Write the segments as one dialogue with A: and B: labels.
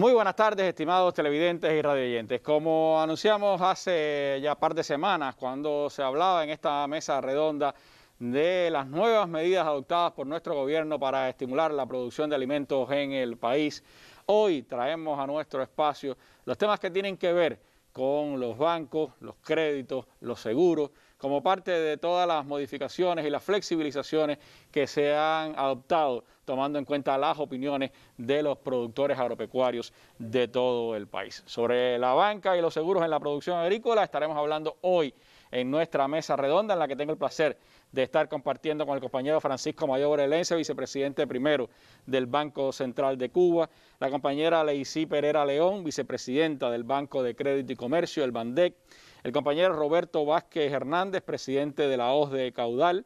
A: Muy buenas tardes, estimados televidentes y radioyentes. Como anunciamos hace ya par de semanas, cuando se hablaba en esta mesa redonda de las nuevas medidas adoptadas por nuestro gobierno para estimular la producción de alimentos en el país, hoy traemos a nuestro espacio los temas que tienen que ver con los bancos, los créditos, los seguros como parte de todas las modificaciones y las flexibilizaciones que se han adoptado, tomando en cuenta las opiniones de los productores agropecuarios de todo el país. Sobre la banca y los seguros en la producción agrícola estaremos hablando hoy en nuestra mesa redonda, en la que tengo el placer de estar compartiendo con el compañero Francisco Mayor Borelense, vicepresidente primero del Banco Central de Cuba, la compañera Leisy Pereira León, vicepresidenta del Banco de Crédito y Comercio, el BANDEC, el compañero Roberto Vázquez Hernández, presidente de la de Caudal,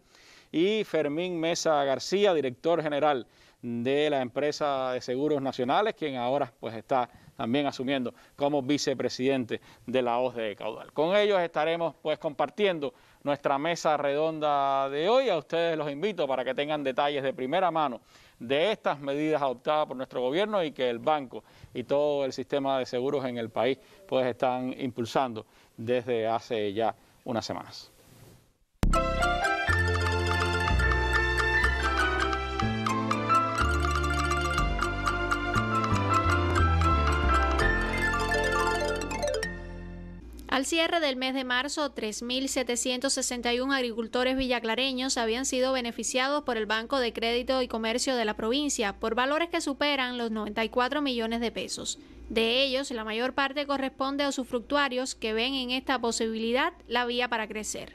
A: y Fermín Mesa García, director general de la empresa de seguros nacionales, quien ahora pues está también asumiendo como vicepresidente de la de Caudal. Con ellos estaremos pues compartiendo nuestra mesa redonda de hoy. A ustedes los invito para que tengan detalles de primera mano de estas medidas adoptadas por nuestro gobierno y que el banco y todo el sistema de seguros en el país pues están impulsando desde hace ya unas semanas.
B: Al cierre del mes de marzo, 3.761 agricultores villaclareños habían sido beneficiados por el Banco de Crédito y Comercio de la provincia por valores que superan los 94 millones de pesos. De ellos, la mayor parte corresponde a sus fructuarios que ven en esta posibilidad la vía para crecer.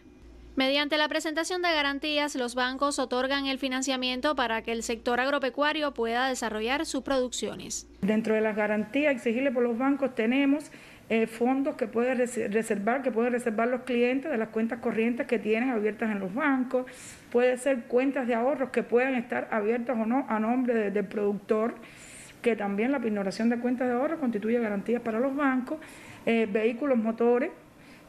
B: Mediante la presentación de garantías, los bancos otorgan el financiamiento para que el sector agropecuario pueda desarrollar sus producciones.
C: Dentro de las garantías exigibles por los bancos tenemos eh, fondos que puede reservar, que pueden reservar los clientes de las cuentas corrientes que tienen abiertas en los bancos, puede ser cuentas de ahorros que puedan estar abiertas o no a nombre del productor, que también la pignoración de cuentas de ahorros constituye garantías para los bancos, eh, vehículos motores,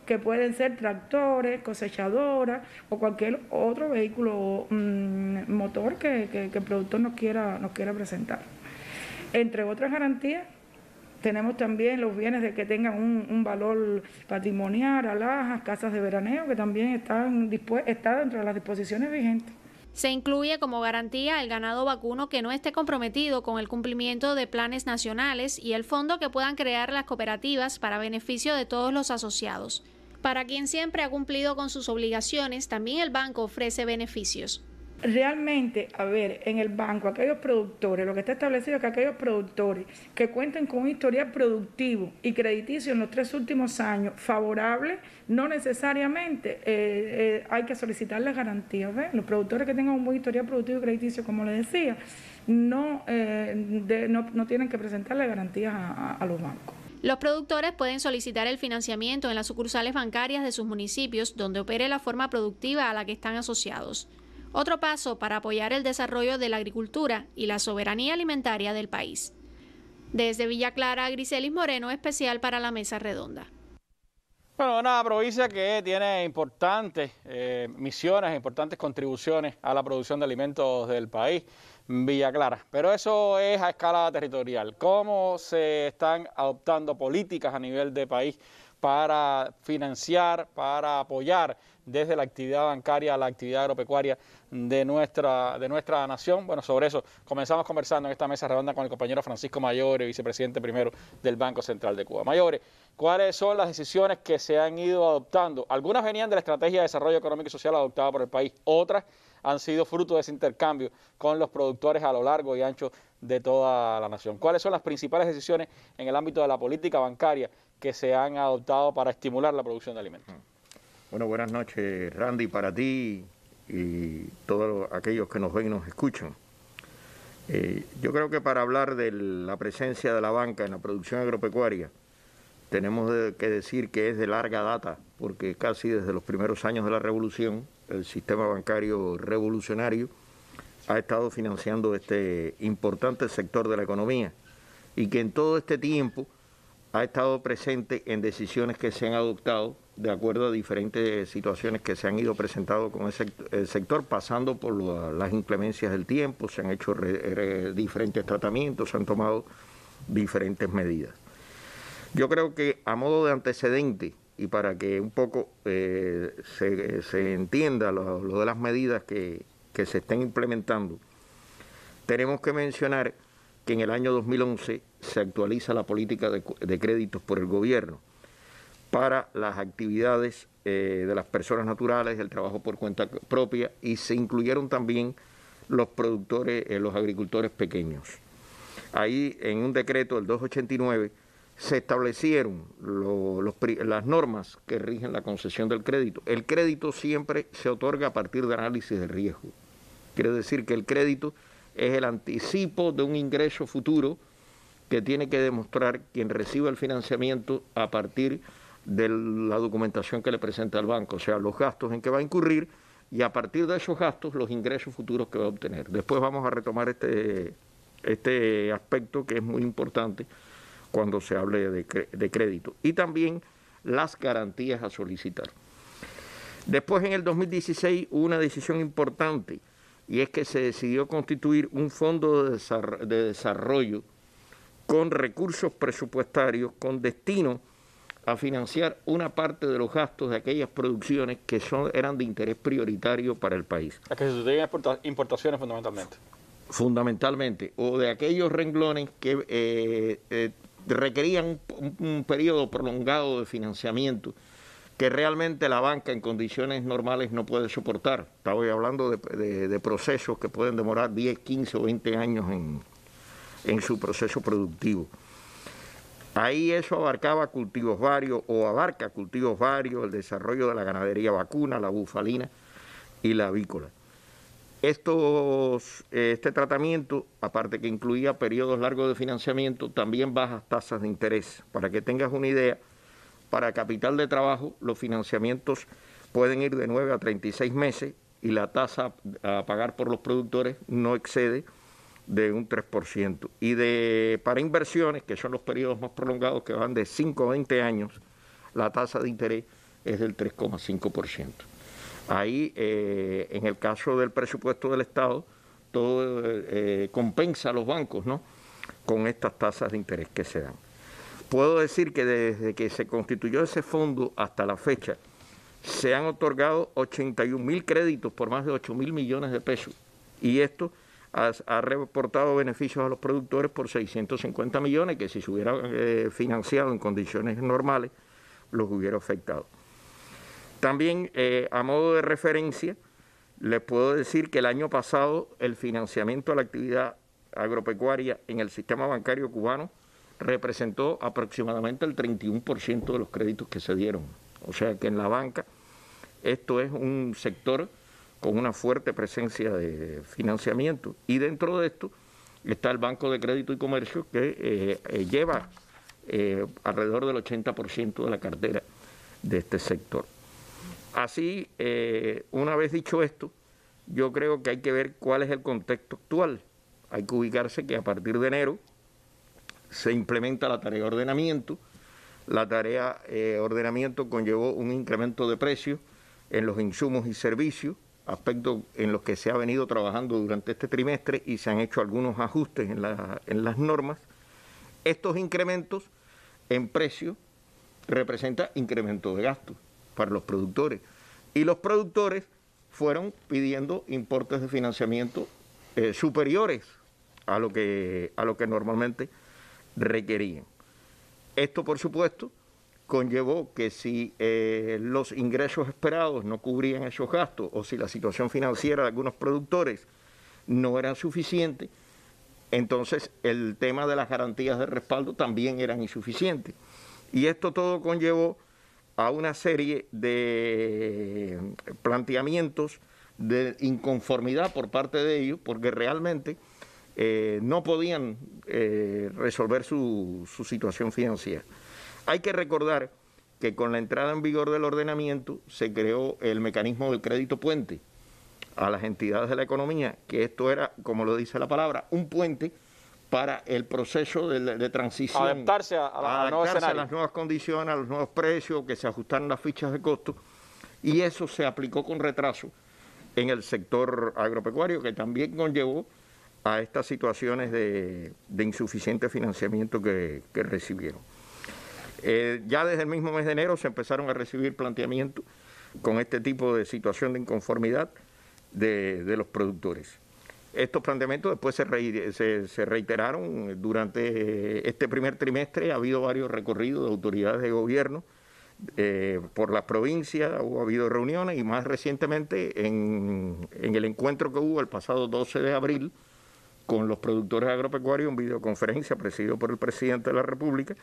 C: que pueden ser tractores, cosechadoras o cualquier otro vehículo mm, motor que, el productor quiera, nos quiera presentar. Entre otras garantías tenemos también los bienes de que tengan un, valor patrimonial, alhajas, casas de veraneo, que también están, están dentro de las disposiciones
B: vigentes. Se incluye como garantía el ganado vacuno que no esté comprometido con el cumplimiento de planes nacionales y el fondo que puedan crear las cooperativas para beneficio de todos los asociados. Para quien siempre ha cumplido con sus obligaciones, también el banco ofrece beneficios
C: realmente, a ver, en el banco, aquellos productores, lo que está establecido es que aquellos productores que cuenten con un historial productivo y crediticio en los tres últimos años favorable, no necesariamente eh, eh, hay que solicitar garantías. Los productores que tengan un buen historial productivo y crediticio, como les decía, eh, no, no, tienen que presentar garantías a los bancos.
B: Los productores pueden solicitar el financiamiento en las sucursales bancarias de sus municipios donde opere la forma productiva a la que están asociados otro paso para apoyar el desarrollo de la agricultura y la soberanía alimentaria del país. Desde Villa Clara, Griselis Moreno, especial para la Mesa Redonda.
A: Bueno, una provincia que tiene importantes eh, misiones, importantes contribuciones a la producción de alimentos del país, Villa Clara. Pero eso es a escala territorial. ¿Cómo se están adoptando políticas a nivel de país para financiar, para apoyar desde la actividad bancaria a la actividad agropecuaria de nuestra, de nuestra nación. Bueno, sobre eso comenzamos conversando en esta mesa redonda con el compañero Francisco Mayore, vicepresidente primero del Banco Central de Cuba. Mayore, ¿cuáles son las decisiones que se han ido adoptando? Algunas venían de la estrategia de desarrollo económico y social adoptada por el país, otras han sido fruto de ese intercambio con los productores a lo largo y ancho de toda la nación. ¿Cuáles son las principales decisiones en el ámbito de la política bancaria que se han adoptado para estimular la producción de alimentos?
D: Bueno, buenas noches, Randy, para ti, y todos aquellos que nos ven y nos escuchan. Eh,
A: yo creo que para hablar de
D: la presencia de la banca en la producción agropecuaria, tenemos que decir que es de larga data, porque casi desde los primeros años de la revolución, el sistema bancario revolucionario ha estado financiando este importante sector de la economía y que en todo este tiempo ha estado presente en decisiones que se han adoptado de acuerdo a diferentes situaciones que se han ido presentando con el sector, pasando por las inclemencias del tiempo, se han hecho diferentes tratamientos, se han tomado diferentes medidas. Yo creo que a modo de antecedente, y para que un poco eh, se, entienda lo, de las medidas que, que se estén implementando, tenemos que mencionar en el año 2011 se actualiza la política de, créditos por el gobierno para las actividades eh, de las personas naturales, el trabajo por cuenta propia y se incluyeron también los productores, eh, los agricultores pequeños. Ahí en un decreto del 289 se establecieron las normas que rigen la concesión del crédito. El crédito siempre se otorga a partir de análisis de riesgo. Quiere decir que el crédito es el anticipo de un ingreso futuro que tiene que demostrar quien reciba el financiamiento a partir de la documentación que le presenta el banco, o sea, los gastos en que va a incurrir y a partir de esos gastos los ingresos futuros que va a obtener. Después vamos a retomar este, este aspecto que es muy importante cuando se hable de, de crédito y también las garantías a solicitar. Después en el 2016 hubo una decisión importante y es que se decidió constituir un fondo de, desarrollo, con recursos presupuestarios con destino a financiar una parte de los gastos de aquellas producciones que eran de interés prioritario para el país.
A: A que se sustituyen importaciones fundamentalmente.
D: Fundamentalmente, o de aquellos renglones que eh, eh, requerían un, un periodo prolongado de financiamiento que realmente la banca en condiciones normales no puede soportar. Estaba hablando de, procesos que pueden demorar 10, 15 o 20 años en, en su proceso productivo. Ahí eso abarcaba cultivos varios o abarca cultivos varios, el desarrollo de la ganadería vacuna, la bufalina y la avícola. Estos, este tratamiento, aparte que incluía periodos largos de financiamiento, también bajas tasas de interés. Para que tengas una idea, para capital de trabajo, los financiamientos pueden ir de 9 a 36 meses y la tasa a pagar por los productores no excede de un 3%. Y de, para inversiones, que son los periodos más prolongados, que van de 5 a 20 años, la tasa de interés es del 3,5%. Ahí, eh, en el caso del presupuesto del Estado, todo eh, compensa a los bancos, ¿no? Con estas tasas de interés que se dan puedo decir que desde que se constituyó ese fondo hasta la fecha, se han otorgado 81 mil créditos por más de 8 mil millones de pesos. Y esto ha, reportado beneficios a los productores por 650 millones, que si se hubieran eh, financiado en condiciones normales, los hubiera afectado. También, eh, a modo de referencia, les puedo decir que el año pasado el financiamiento a la actividad agropecuaria en el sistema bancario cubano representó aproximadamente el 31% de los créditos que se dieron. O sea que en la banca esto es un sector con una fuerte presencia de financiamiento. Y dentro de esto está el Banco de Crédito y Comercio que eh, eh, lleva eh, alrededor del 80% de la cartera de este sector. Así, una vez dicho esto, yo creo que hay que ver cuál es el contexto actual. Hay que ubicarse que a partir de enero se implementa la tarea de ordenamiento. La tarea de eh, ordenamiento conllevó un incremento de precios en los insumos y servicios, aspectos en los que se ha venido trabajando durante este trimestre y se han hecho algunos ajustes en, las normas. Estos incrementos en precio representan incrementos de gastos para los productores. Y los productores fueron pidiendo importes de financiamiento eh, superiores a lo que, a lo que normalmente requerían. Esto, por supuesto, conllevó que si eh, los ingresos esperados no cubrían esos gastos o si la situación financiera de algunos productores no era suficiente, entonces el tema de las garantías de respaldo también eran insuficientes. Y esto todo conllevó a una serie de eh, planteamientos de inconformidad por parte de ellos, porque realmente eh, no podían eh, resolver su, situación financiera. Hay que recordar que con la entrada en vigor del ordenamiento se creó el mecanismo del crédito puente a las entidades de la economía, que esto era, como lo dice la palabra, un puente para el proceso de, transición. Adaptarse, a, adaptarse a, las nuevas condiciones, a los nuevos precios, que se ajustaran las fichas de costo. Y eso se aplicó con retraso en el sector agropecuario, que también conllevó a estas situaciones de, insuficiente financiamiento que, recibieron. Eh, ya desde el mismo mes de enero se empezaron a recibir planteamientos con este tipo de situación de inconformidad de, los productores. Estos planteamientos después se, reiteraron durante este primer trimestre, ha habido varios recorridos de autoridades de gobierno eh, por las provincias, ha habido reuniones y más recientemente en el encuentro que hubo el pasado 12 de abril con los productores agropecuarios en videoconferencia presidido por el presidente de la República,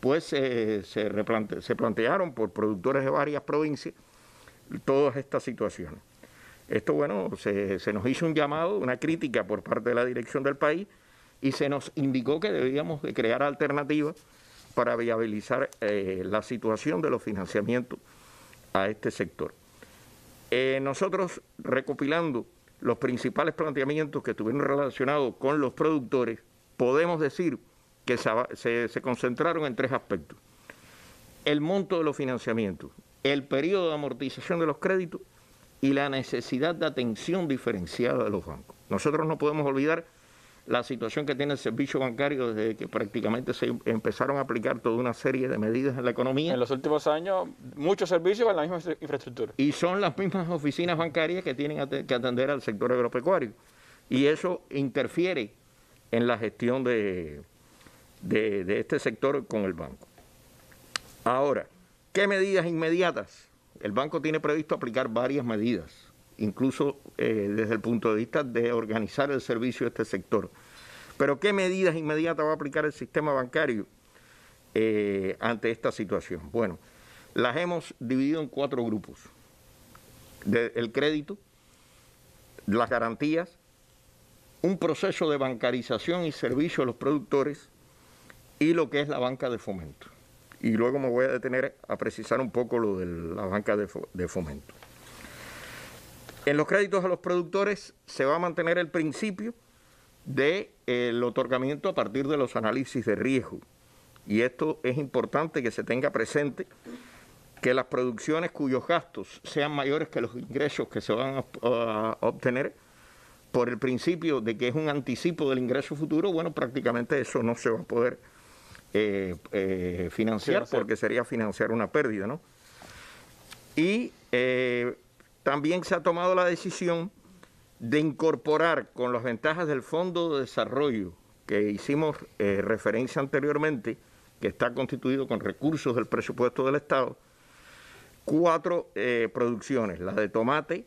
D: pues eh, se, plantearon por productores de varias provincias todas estas situaciones. Esto, bueno, se, nos hizo un llamado, una crítica por parte de la dirección del país y se nos indicó que debíamos crear alternativas para viabilizar eh, la situación de los financiamientos a este sector. Eh, nosotros recopilando los principales planteamientos que estuvieron relacionados con los productores, podemos decir que se, concentraron en tres aspectos. El monto de los financiamientos, el periodo de amortización de los créditos y la necesidad de atención diferenciada de los bancos. Nosotros no podemos olvidar la situación que tiene el servicio bancario desde que prácticamente se empezaron a aplicar toda una serie de medidas en la economía. En los
A: últimos años, muchos servicios con la misma infraestructura.
D: Y son las mismas oficinas bancarias que tienen que atender al sector agropecuario. Y eso interfiere en la gestión de, de, de este sector con el banco. Ahora, ¿qué medidas inmediatas? El banco tiene previsto aplicar varias medidas incluso eh, desde el punto de vista de organizar el servicio de este sector. Pero ¿qué medidas inmediatas va a aplicar el sistema bancario eh, ante esta situación? Bueno, las hemos dividido en cuatro grupos. el crédito, las garantías, un proceso de bancarización y servicio a los productores y lo que es la banca de fomento. Y luego me voy a detener a precisar un poco lo de la banca de fomento. En los créditos a los productores se va a mantener el principio del eh, otorgamiento a partir de los análisis de riesgo. Y esto es importante que se tenga presente, que las producciones cuyos gastos sean mayores que los ingresos que se van a, obtener, por el principio de que es un anticipo del ingreso futuro, bueno, prácticamente eso no se va a poder eh, eh, financiar porque sería financiar una pérdida, ¿no? Y también se ha tomado la decisión de incorporar con las ventajas del Fondo de Desarrollo que hicimos eh, referencia anteriormente, que está constituido con recursos del presupuesto del Estado, cuatro eh, producciones, la de tomate,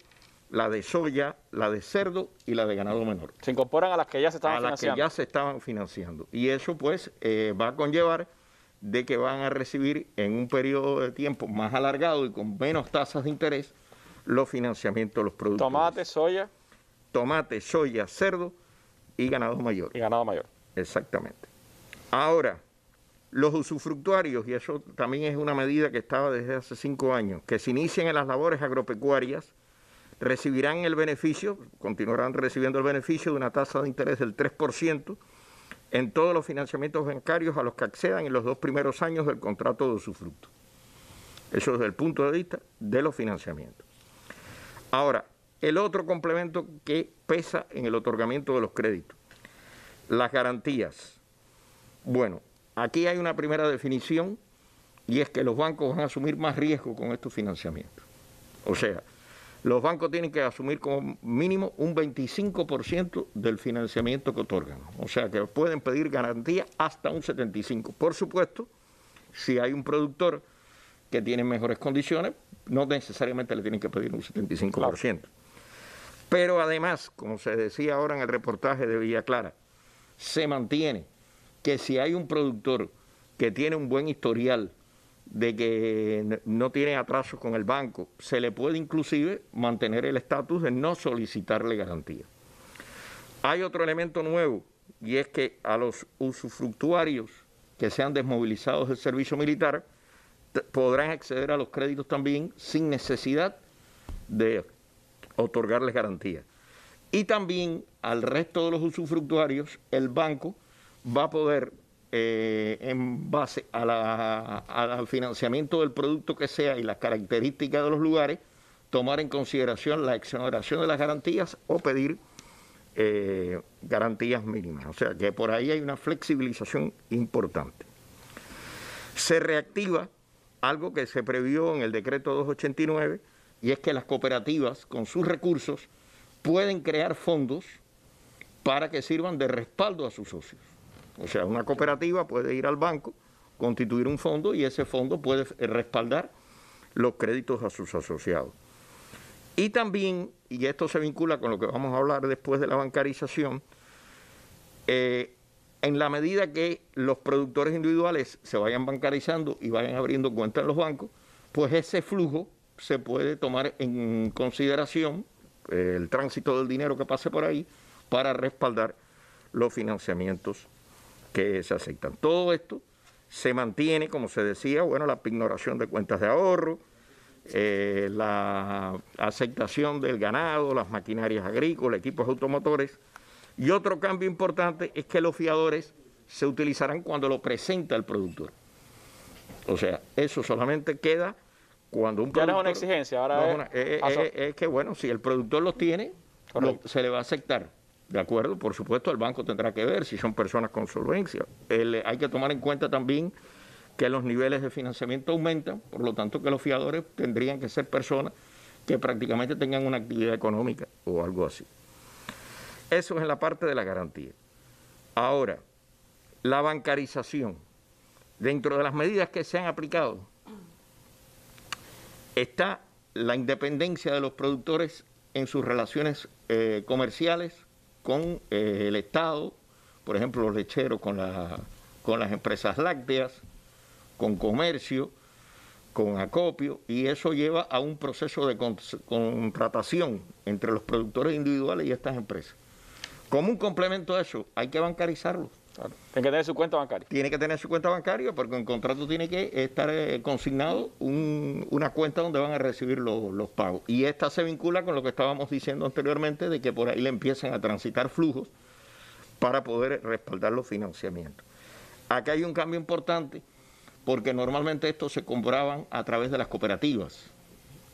D: la de soya, la de cerdo y la de ganado menor. Se incorporan a las que ya se estaban financiando. A las que ya se estaban financiando. Y eso pues eh, va a conllevar de que van a recibir en un periodo de tiempo más alargado y con menos tasas de interés los financiamientos de los productos. Tomate, soya. Tomate, soya, cerdo y ganado mayor. Y ganado mayor. Exactamente. Ahora, los usufructuarios, y eso también es una medida que estaba desde hace cinco años, que se inician en las labores agropecuarias, recibirán el beneficio, continuarán recibiendo el beneficio de una tasa de interés del 3% en todos los financiamientos bancarios a los que accedan en los dos primeros años del contrato de usufructo. Eso desde el punto de vista de los financiamientos. Ahora, el otro complemento que pesa en el otorgamiento de los créditos, las garantías. Bueno, aquí hay una primera definición y es que los bancos van a asumir más riesgo con estos financiamientos. O sea, los bancos tienen que asumir como mínimo un 25% del financiamiento que otorgan. O sea, que pueden pedir garantía hasta un 75%. Por supuesto, si hay un productor que tiene mejores condiciones, no necesariamente le tienen que pedir un 75%. Pero además, como se decía ahora en el reportaje de Villa Clara, se mantiene que si hay un productor que tiene un buen historial de que no tiene atrasos con el banco, se le puede inclusive mantener el estatus de no solicitarle garantía. Hay otro elemento nuevo y es que a los usufructuarios que sean desmovilizados del servicio militar, podrán acceder a los créditos también sin necesidad de otorgarles garantías Y también al resto de los usufructuarios, el banco va a poder, eh, en base al financiamiento del producto que sea y las características de los lugares, tomar en consideración la exoneración de las garantías o pedir eh, garantías mínimas. O sea que por ahí hay una flexibilización importante. Se reactiva algo que se previó en el decreto 289, y es que las cooperativas con sus recursos pueden crear fondos para que sirvan de respaldo a sus socios. O sea, una cooperativa puede ir al banco, constituir un fondo y ese fondo puede eh, respaldar los créditos a sus asociados. Y también, y esto se vincula con lo que vamos a hablar después de la bancarización, eh, en la medida que los productores individuales se vayan bancarizando y vayan abriendo cuentas en los bancos, pues ese flujo se puede tomar en consideración eh, el tránsito del dinero que pase por ahí para respaldar los financiamientos que se aceptan. Todo esto se mantiene, como se decía, bueno, la pignoración de cuentas de ahorro, eh, la aceptación del ganado, las maquinarias agrícolas, equipos automotores, y otro cambio importante es que los fiadores se utilizarán cuando lo presenta el productor. O sea, eso solamente queda cuando un ya productor... una
A: exigencia, ahora eh, eh,
D: eh, es, que, bueno, si el productor los tiene, se le va a aceptar. ¿De acuerdo? Por supuesto, el banco tendrá que ver si son personas con solvencia. hay que tomar en cuenta también que los niveles de financiamiento aumentan, por lo tanto que los fiadores tendrían que ser personas que prácticamente tengan una actividad económica o algo así. Eso es en la parte de la garantía. Ahora, la bancarización. Dentro de las medidas que se han aplicado está la independencia de los productores en sus relaciones eh, comerciales con eh, el Estado, por ejemplo, los lecheros con las empresas lácteas, con comercio, con acopio, y eso lleva a un proceso de contratación entre los productores individuales y estas empresas. Como un complemento a eso, hay que bancarizarlo. Claro. Tiene que tener su cuenta bancaria. Tiene que tener su cuenta bancaria porque en contrato tiene que estar eh, consignado una cuenta donde van a recibir los, pagos. Y esta se vincula con lo que estábamos diciendo anteriormente de que por ahí le empiecen a transitar flujos para poder respaldar los financiamientos. Acá hay un cambio importante porque normalmente estos se compraban a través de las cooperativas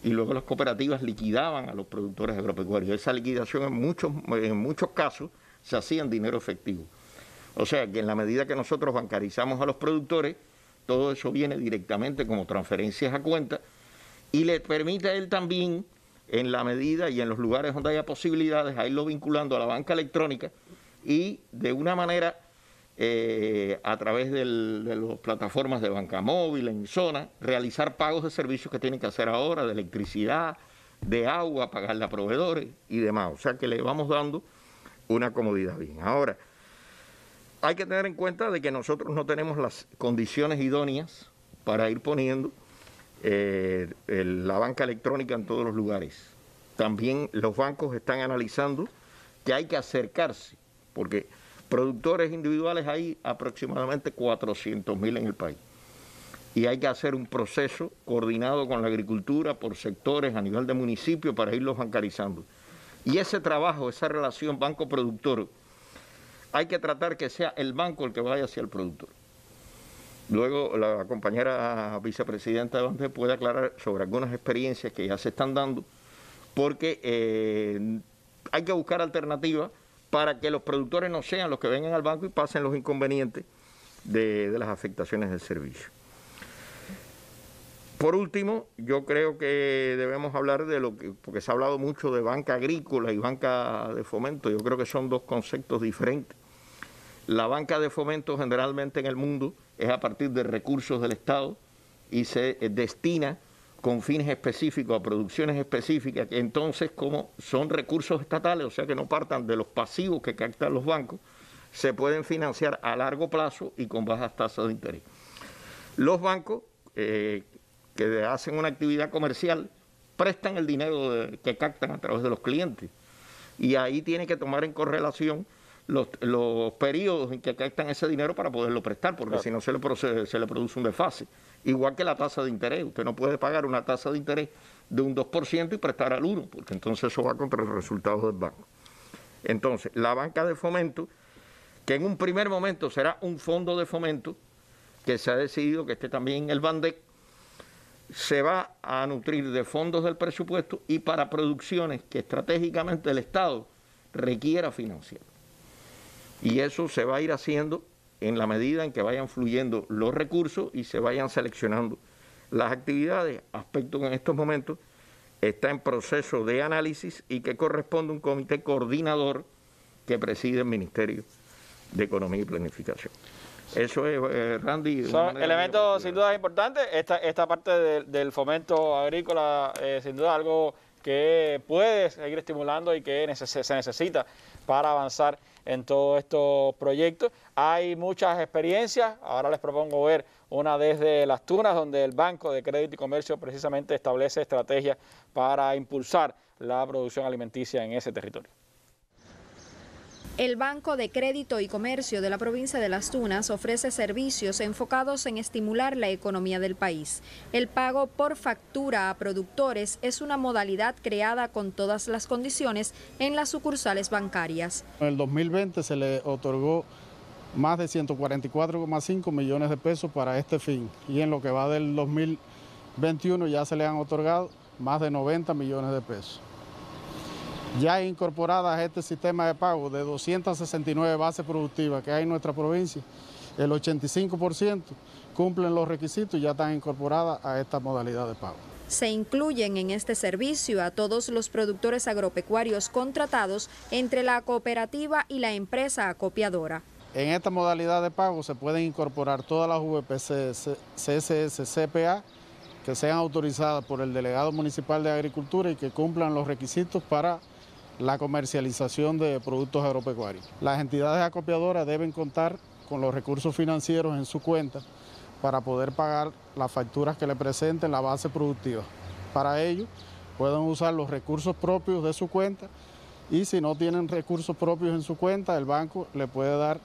D: y luego las cooperativas liquidaban a los productores agropecuarios. Esa liquidación en muchos, en muchos casos se hacía en dinero efectivo. O sea que en la medida que nosotros bancarizamos a los productores, todo eso viene directamente como transferencias a cuenta y le permite a él también, en la medida y en los lugares donde haya posibilidades, a irlo vinculando a la banca electrónica y de una manera eh, a través de las plataformas de banca móvil en zona, realizar pagos de servicios que tienen que hacer ahora, de electricidad, de agua, pagarle a proveedores y demás. O sea que le vamos dando una comodidad bien. Ahora, hay que tener en cuenta de que nosotros no tenemos las condiciones idóneas para ir poniendo eh, la banca electrónica en todos los lugares. También los bancos están analizando que hay que acercarse, porque Productores individuales hay aproximadamente 400.000 en el país. Y hay que hacer un proceso coordinado con la agricultura por sectores a nivel de municipio para irlos bancarizando. Y ese trabajo, esa relación banco-productor, hay que tratar que sea el banco el que vaya hacia el productor. Luego la compañera vicepresidenta de Banco puede aclarar sobre algunas experiencias que ya se están dando, porque eh, hay que buscar alternativas para que los productores no sean los que vengan al banco y pasen los inconvenientes de, las afectaciones del servicio. Por último, yo creo que debemos hablar de lo que, porque se ha hablado mucho de banca agrícola y banca de fomento, yo creo que son dos conceptos diferentes. La banca de fomento generalmente en el mundo es a partir de recursos del Estado y se destina con fines específicos, a producciones específicas, que entonces como son recursos estatales, o sea que no partan de los pasivos que captan los bancos, se pueden financiar a largo plazo y con bajas tasas de interés. Los bancos eh, que hacen una actividad comercial prestan el dinero que captan a través de los clientes y ahí tiene que tomar en correlación los, periodos en que captan ese dinero para poderlo prestar, porque si no se le, produce un desfase. Igual que la tasa de interés, usted no puede pagar una tasa de interés de un 2% y prestar al 1%, porque entonces eso va contra el resultado del banco. Entonces, la banca de fomento, que en un primer momento será un fondo de fomento, que se ha decidido que esté también en el BANDEC, se va a nutrir de fondos del presupuesto y para producciones que estratégicamente el Estado requiera financiar. Y eso se va a ir haciendo en la medida en que vayan fluyendo los recursos y se vayan seleccionando las actividades, aspecto que en estos momentos está en proceso de análisis y que corresponde a un comité coordinador que preside el Ministerio de Economía y Planificación. Eso es, eh, Randy. Son
A: elementos sin duda importantes. Esta, esta parte del fomento agrícola, eh, sin duda, algo que puede seguir estimulando y que se necesita para avanzar en todos estos proyectos. Hay muchas experiencias, ahora les propongo ver una desde Las Tunas, donde el Banco de Crédito y Comercio precisamente establece estrategias para impulsar la producción alimenticia en ese territorio.
E: El Banco de Crédito y Comercio de la provincia de Las Tunas ofrece servicios enfocados en estimular la economía del país. El pago por factura a productores es una modalidad creada con todas las condiciones en las sucursales bancarias.
F: En el 2020 se le otorgó más de 144,5 millones de pesos para este fin y en lo que va del 2021 ya se le han otorgado más de 90 millones de pesos ya incorporadas a este sistema de pago de 269 bases productivas que hay en nuestra provincia, el 85% cumplen los requisitos y ya están incorporadas a esta modalidad de pago.
E: Se incluyen en este servicio a todos los productores agropecuarios contratados entre la cooperativa y la empresa acopiadora.
F: En esta modalidad de pago se pueden incorporar todas las VPC, CSS, CPA que sean autorizadas por el delegado municipal de agricultura y que cumplan los requisitos para la comercialización de productos agropecuarios. Las entidades acopiadoras deben contar con los recursos financieros en su cuenta para poder pagar las facturas que le presenten la base productiva. Para ello, pueden usar los recursos propios de su cuenta y si no tienen recursos propios en su cuenta, el banco le puede dar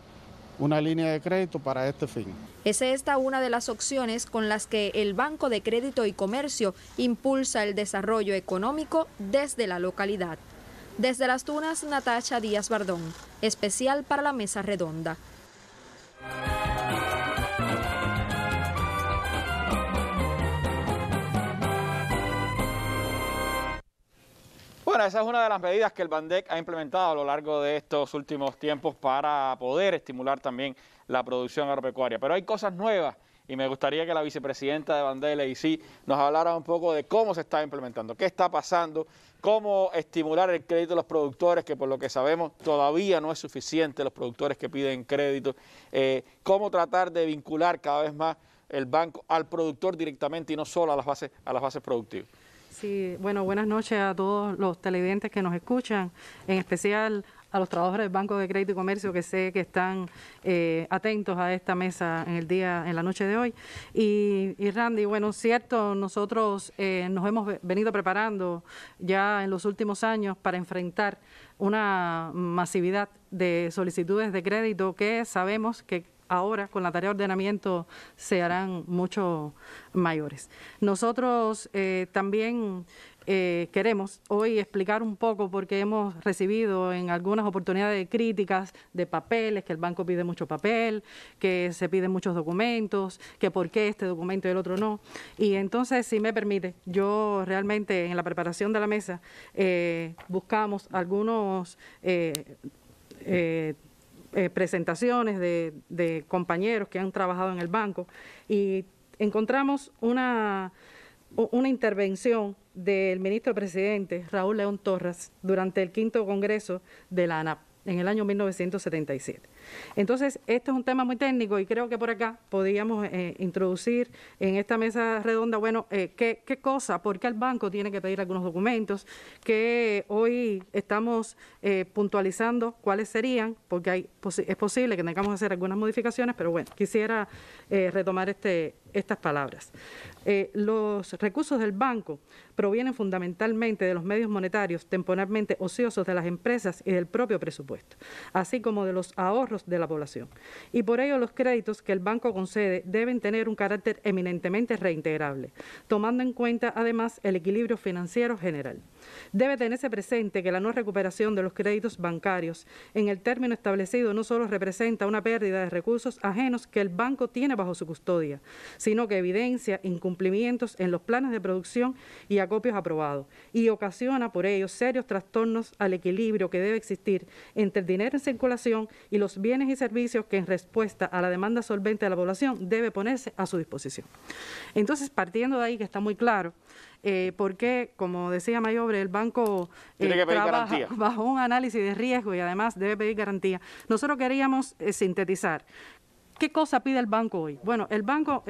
F: una línea de crédito para este fin.
E: Es esta una de las opciones con las que el Banco de Crédito y Comercio impulsa el desarrollo económico desde la localidad. Desde las Tunas, Natacha Díaz Bardón, especial para la Mesa Redonda.
A: Bueno, esa es una de las medidas que el Bandec ha implementado a lo largo de estos últimos tiempos para poder estimular también la producción agropecuaria. Pero hay cosas nuevas y me gustaría que la vicepresidenta de Bandela y sí nos hablara un poco de cómo se está implementando, qué está pasando, cómo estimular el crédito de los productores, que por lo que sabemos todavía no es suficiente los productores que piden crédito, eh, cómo tratar de vincular cada vez más el banco al productor directamente y no solo a las bases, a las bases productivas.
G: Sí, bueno, buenas noches a todos los televidentes que nos escuchan, en especial a los trabajadores del Banco de Crédito y Comercio que sé que están eh, atentos a esta mesa en el día, en la noche de hoy. Y, Randy, bueno, cierto, nosotros eh, nos hemos venido preparando ya en los últimos años para enfrentar una masividad de solicitudes de crédito que sabemos que ahora con la tarea de ordenamiento se harán mucho mayores. Nosotros eh, también eh, queremos hoy explicar un poco porque hemos recibido en algunas oportunidades críticas de papeles, que el banco pide mucho papel, que se piden muchos documentos, que por qué este documento y el otro no. Y entonces, si me permite, yo realmente en la preparación de la mesa eh, buscamos algunos... Eh, presentaciones de, compañeros que han trabajado en el banco y encontramos una, una intervención del ministro presidente Raúl León Torres durante el quinto congreso de la ANAP en el año 1977. Entonces, este es un tema muy técnico y creo que por acá podríamos eh, introducir en esta mesa redonda, bueno, eh, ¿qué, cosa, por qué el banco tiene que pedir algunos documentos, que hoy estamos eh, puntualizando cuáles serían, porque hay, es posible que tengamos que hacer algunas modificaciones, pero bueno, quisiera retomar este, estas palabras. los recursos del banco provienen fundamentalmente de los medios monetarios temporalmente ociosos de las empresas y del propio presupuesto, así como de los ahorros de la población. Y por ello los créditos que el banco concede deben tener un carácter eminentemente reintegrable, tomando en cuenta además el equilibrio financiero general. Debe tenerse presente que la no recuperación de los créditos bancarios en el término establecido no solo representa una pérdida de recursos ajenos que el banco tiene bajo su custodia, sino que evidencia incumplimientos en los planes de producción y acopios aprobados y ocasiona por ello serios trastornos al equilibrio que debe existir entre el dinero en circulación y los bienes y servicios que en respuesta a la demanda solvente de la población debe ponerse a su disposición. Entonces, partiendo de ahí que está muy claro, eh, porque, como decía Mayobre, el banco eh, trabaja bajo un análisis de riesgo y además debe pedir garantía. Nosotros queríamos eh, sintetizar. ¿Qué cosa pide el banco hoy? Bueno, el banco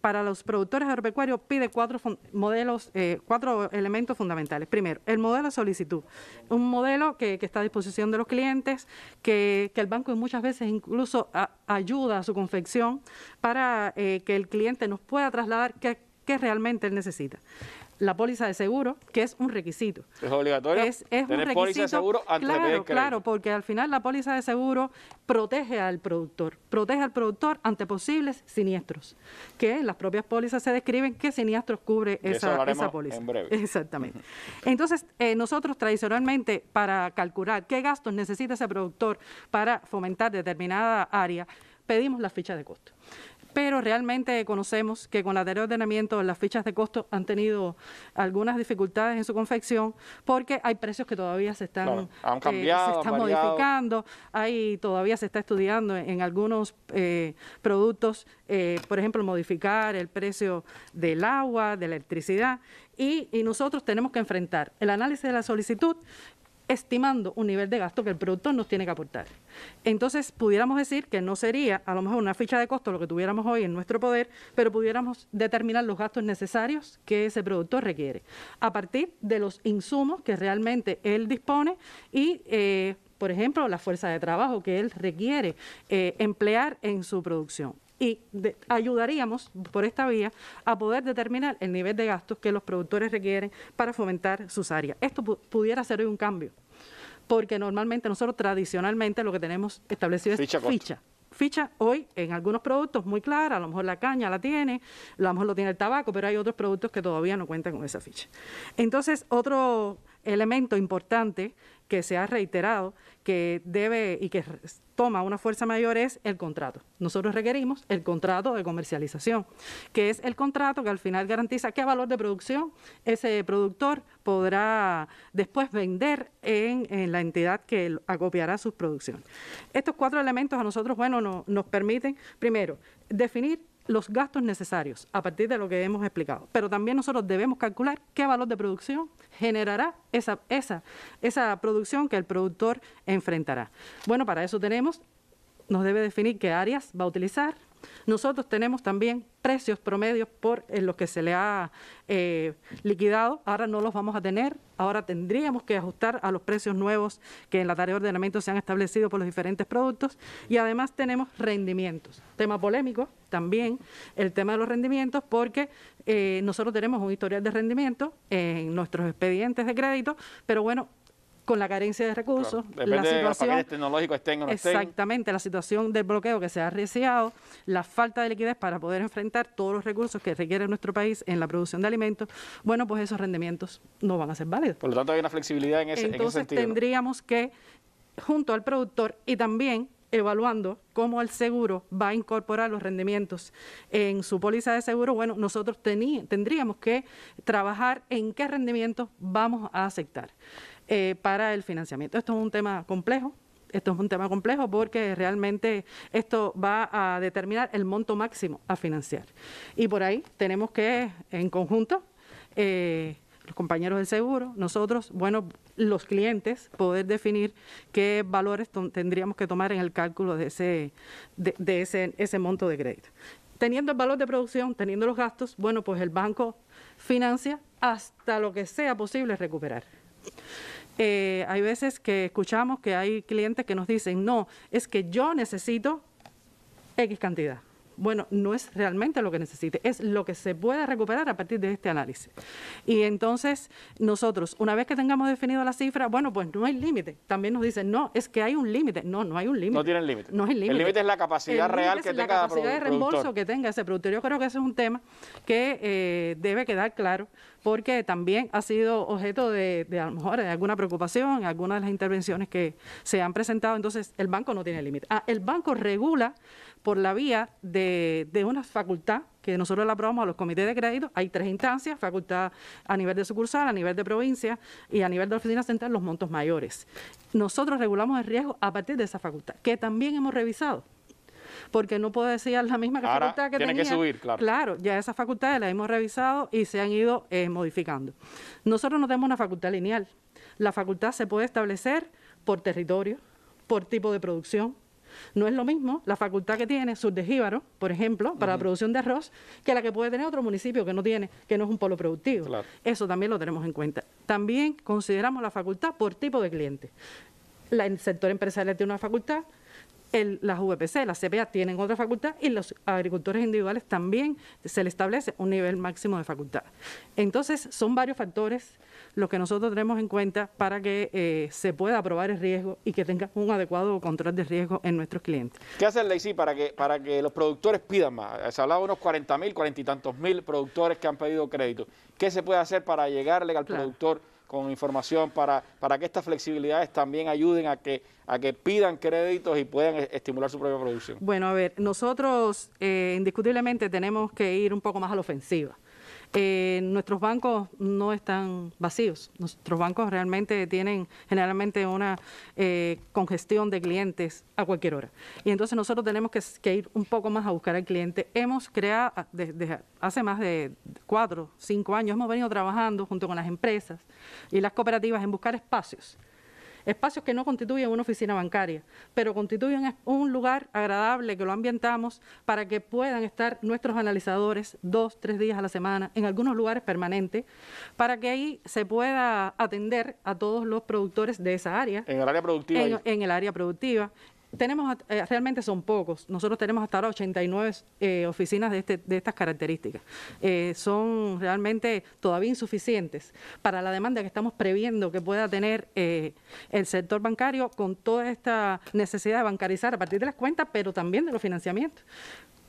G: para los productores agropecuarios pide cuatro modelos, cuatro elementos fundamentales. Primero, el modelo de solicitud, un modelo que, está a disposición de los clientes, que, el banco muchas veces incluso ayuda a su confección para que el cliente nos pueda trasladar qué que realmente él necesita. La póliza de seguro, que es un requisito.
A: ¿Es obligatorio? Es, un requisito. de seguro claro, Claro,
G: porque al final la póliza de seguro protege al productor, protege al productor ante posibles siniestros, que en las propias pólizas se describen qué siniestros cubre esa, esa póliza. Exactamente. Entonces, eh, nosotros tradicionalmente, para calcular qué gastos necesita ese productor para fomentar determinada área, pedimos la ficha de costo pero realmente conocemos que con la de ordenamiento las fichas de costo han tenido algunas dificultades en su confección porque hay precios que todavía se están, eh, modificando, hay, todavía se está estudiando en, algunos eh, productos, eh, por ejemplo, modificar el precio del agua, de la electricidad, y, y, nosotros tenemos que enfrentar el análisis de la solicitud estimando un nivel de gasto que el productor nos tiene que aportar. Entonces, pudiéramos decir que no sería a lo mejor una ficha de costo lo que tuviéramos hoy en nuestro poder, pero pudiéramos determinar los gastos necesarios que ese productor requiere, a partir de los insumos que realmente él dispone y... Eh, por ejemplo, la fuerza de trabajo que él requiere eh, emplear en su producción y ayudaríamos por esta vía a poder determinar el nivel de gastos que los productores requieren para fomentar sus áreas. Esto pudiera ser hoy un cambio porque normalmente nosotros tradicionalmente lo que tenemos establecido es ficha. ficha. Ficha hoy en algunos productos muy clara, a lo mejor la caña la tiene, a lo mejor lo tiene el tabaco, pero hay otros productos que todavía no cuentan con esa ficha. Entonces, otro elemento importante que se ha reiterado que debe y que toma una fuerza mayor es el contrato. Nosotros requerimos el contrato de comercialización, que es el contrato que al final garantiza qué valor de producción ese productor podrá después vender en, la entidad que acopiará sus producciones. Estos cuatro elementos a nosotros, bueno, nos permiten, primero, definir los gastos necesarios a partir de lo que hemos explicado. Pero también nosotros debemos calcular qué valor de producción generará esa, producción que el productor enfrentará. Bueno, para eso tenemos, nos debe definir qué áreas va a utilizar, nosotros tenemos también precios promedios por los eh, lo que se le ha eh, liquidado. Ahora no los vamos a tener. Ahora tendríamos que ajustar a los precios nuevos que en la tarea de ordenamiento se han establecido por los diferentes productos. Y además tenemos rendimientos. Tema polémico también, el tema de los rendimientos, porque eh, nosotros tenemos un historial de rendimiento en nuestros expedientes de crédito, pero bueno, con la carencia de recursos, la situación
A: tecnológicos estén o no Exactamente,
G: la situación del bloqueo que se ha arreciado, la falta de liquidez para poder enfrentar todos los recursos que requiere nuestro país en la producción de alimentos, bueno, pues esos rendimientos no van a ser válidos.
A: Por lo tanto, hay una flexibilidad en ese, sentido. Entonces, tendríamos
G: que, junto al productor y también evaluando cómo el seguro va a incorporar los rendimientos en su póliza de seguro, bueno, nosotros tendríamos que trabajar en qué rendimientos vamos a aceptar. Eh, para el financiamiento. Esto es un tema complejo, esto es un tema complejo porque realmente esto va a determinar el monto máximo a financiar. Y por ahí tenemos que, en conjunto, eh, los compañeros del seguro, nosotros, bueno, los clientes, poder definir qué valores tendríamos que tomar en el cálculo de ese, ese monto de crédito. Teniendo el valor de producción, teniendo los gastos, bueno, pues el banco financia hasta lo que sea posible recuperar. Eh, hay veces que escuchamos que hay clientes que nos dicen, no, es que yo necesito X cantidad. Bueno, no es realmente lo que necesite, es lo que se puede recuperar a partir de este análisis. Y entonces nosotros, una vez que tengamos definido la cifra, bueno, pues no hay límite. También nos dicen, no, es que hay un límite. No, no hay un límite. No tiene límite. límite. El límite es la capacidad real que tenga La capacidad de reembolso que tenga ese productor. Yo creo que ese es un tema que eh, debe quedar claro porque también ha sido objeto de, a lo mejor de alguna preocupación en algunas de las intervenciones que se han presentado. Entonces, el banco no tiene límite. Ah, el banco regula por la vía de, una facultad que nosotros la aprobamos a los comités de crédito, hay tres instancias, facultad a nivel de sucursal, a nivel de provincia y a nivel de oficina central, los montos mayores. Nosotros regulamos el riesgo a partir de esa facultad, que también hemos revisado porque no puedo decir la misma la facultad que tiene que subir, claro. Claro, ya esas facultades las hemos revisado y se han ido eh, modificando. Nosotros no tenemos una facultad lineal. La facultad se puede establecer por territorio, por tipo de producción, no es lo mismo la facultad que tiene Sur de Jíbaro, por ejemplo, para la producción de arroz, que la que puede tener otro municipio que no tiene, que no es un polo productivo. Eso también lo tenemos en cuenta. También consideramos la facultad por tipo de cliente. el sector empresarial tiene una facultad, las VPC, las CPA tienen otra facultad y los agricultores individuales también se le establece un nivel máximo de facultad. Entonces, son varios factores los que nosotros tenemos en cuenta para que eh, se pueda aprobar el riesgo y que tenga un adecuado control de riesgo en nuestros clientes.
A: ¿Qué hace el para que, para que los productores pidan más? Se hablaba de unos 40 mil, cuarenta y tantos mil productores que han pedido crédito. ¿Qué se puede hacer para llegarle al productor? con información para, para que estas flexibilidades también ayuden a que, a que pidan créditos y puedan e, estimular su propia producción.
G: Bueno, a ver, nosotros eh, indiscutiblemente tenemos que ir un poco más a la ofensiva. Eh, nuestros bancos no están vacíos. Nuestros bancos realmente tienen generalmente una eh, congestión de clientes a cualquier hora. Y entonces nosotros tenemos que, ir un poco más a buscar al cliente. Hemos creado, desde ah, hace más de cuatro, cinco años, hemos venido trabajando junto con las empresas y las cooperativas en buscar espacios espacios que no constituyen una oficina bancaria, pero constituyen un lugar agradable que lo ambientamos para que puedan estar nuestros analizadores dos, tres días a la semana, en algunos lugares permanentes, para que ahí se pueda atender a todos los productores de esa área.
A: En el área productiva.
G: En, el área productiva, tenemos eh, realmente son pocos. Nosotros tenemos hasta ahora 89 eh, oficinas de, este, de, estas características. Eh, son realmente todavía insuficientes para la demanda que estamos previendo que pueda tener el sector bancario con toda esta necesidad de bancarizar a partir de las cuentas, pero también de los financiamientos.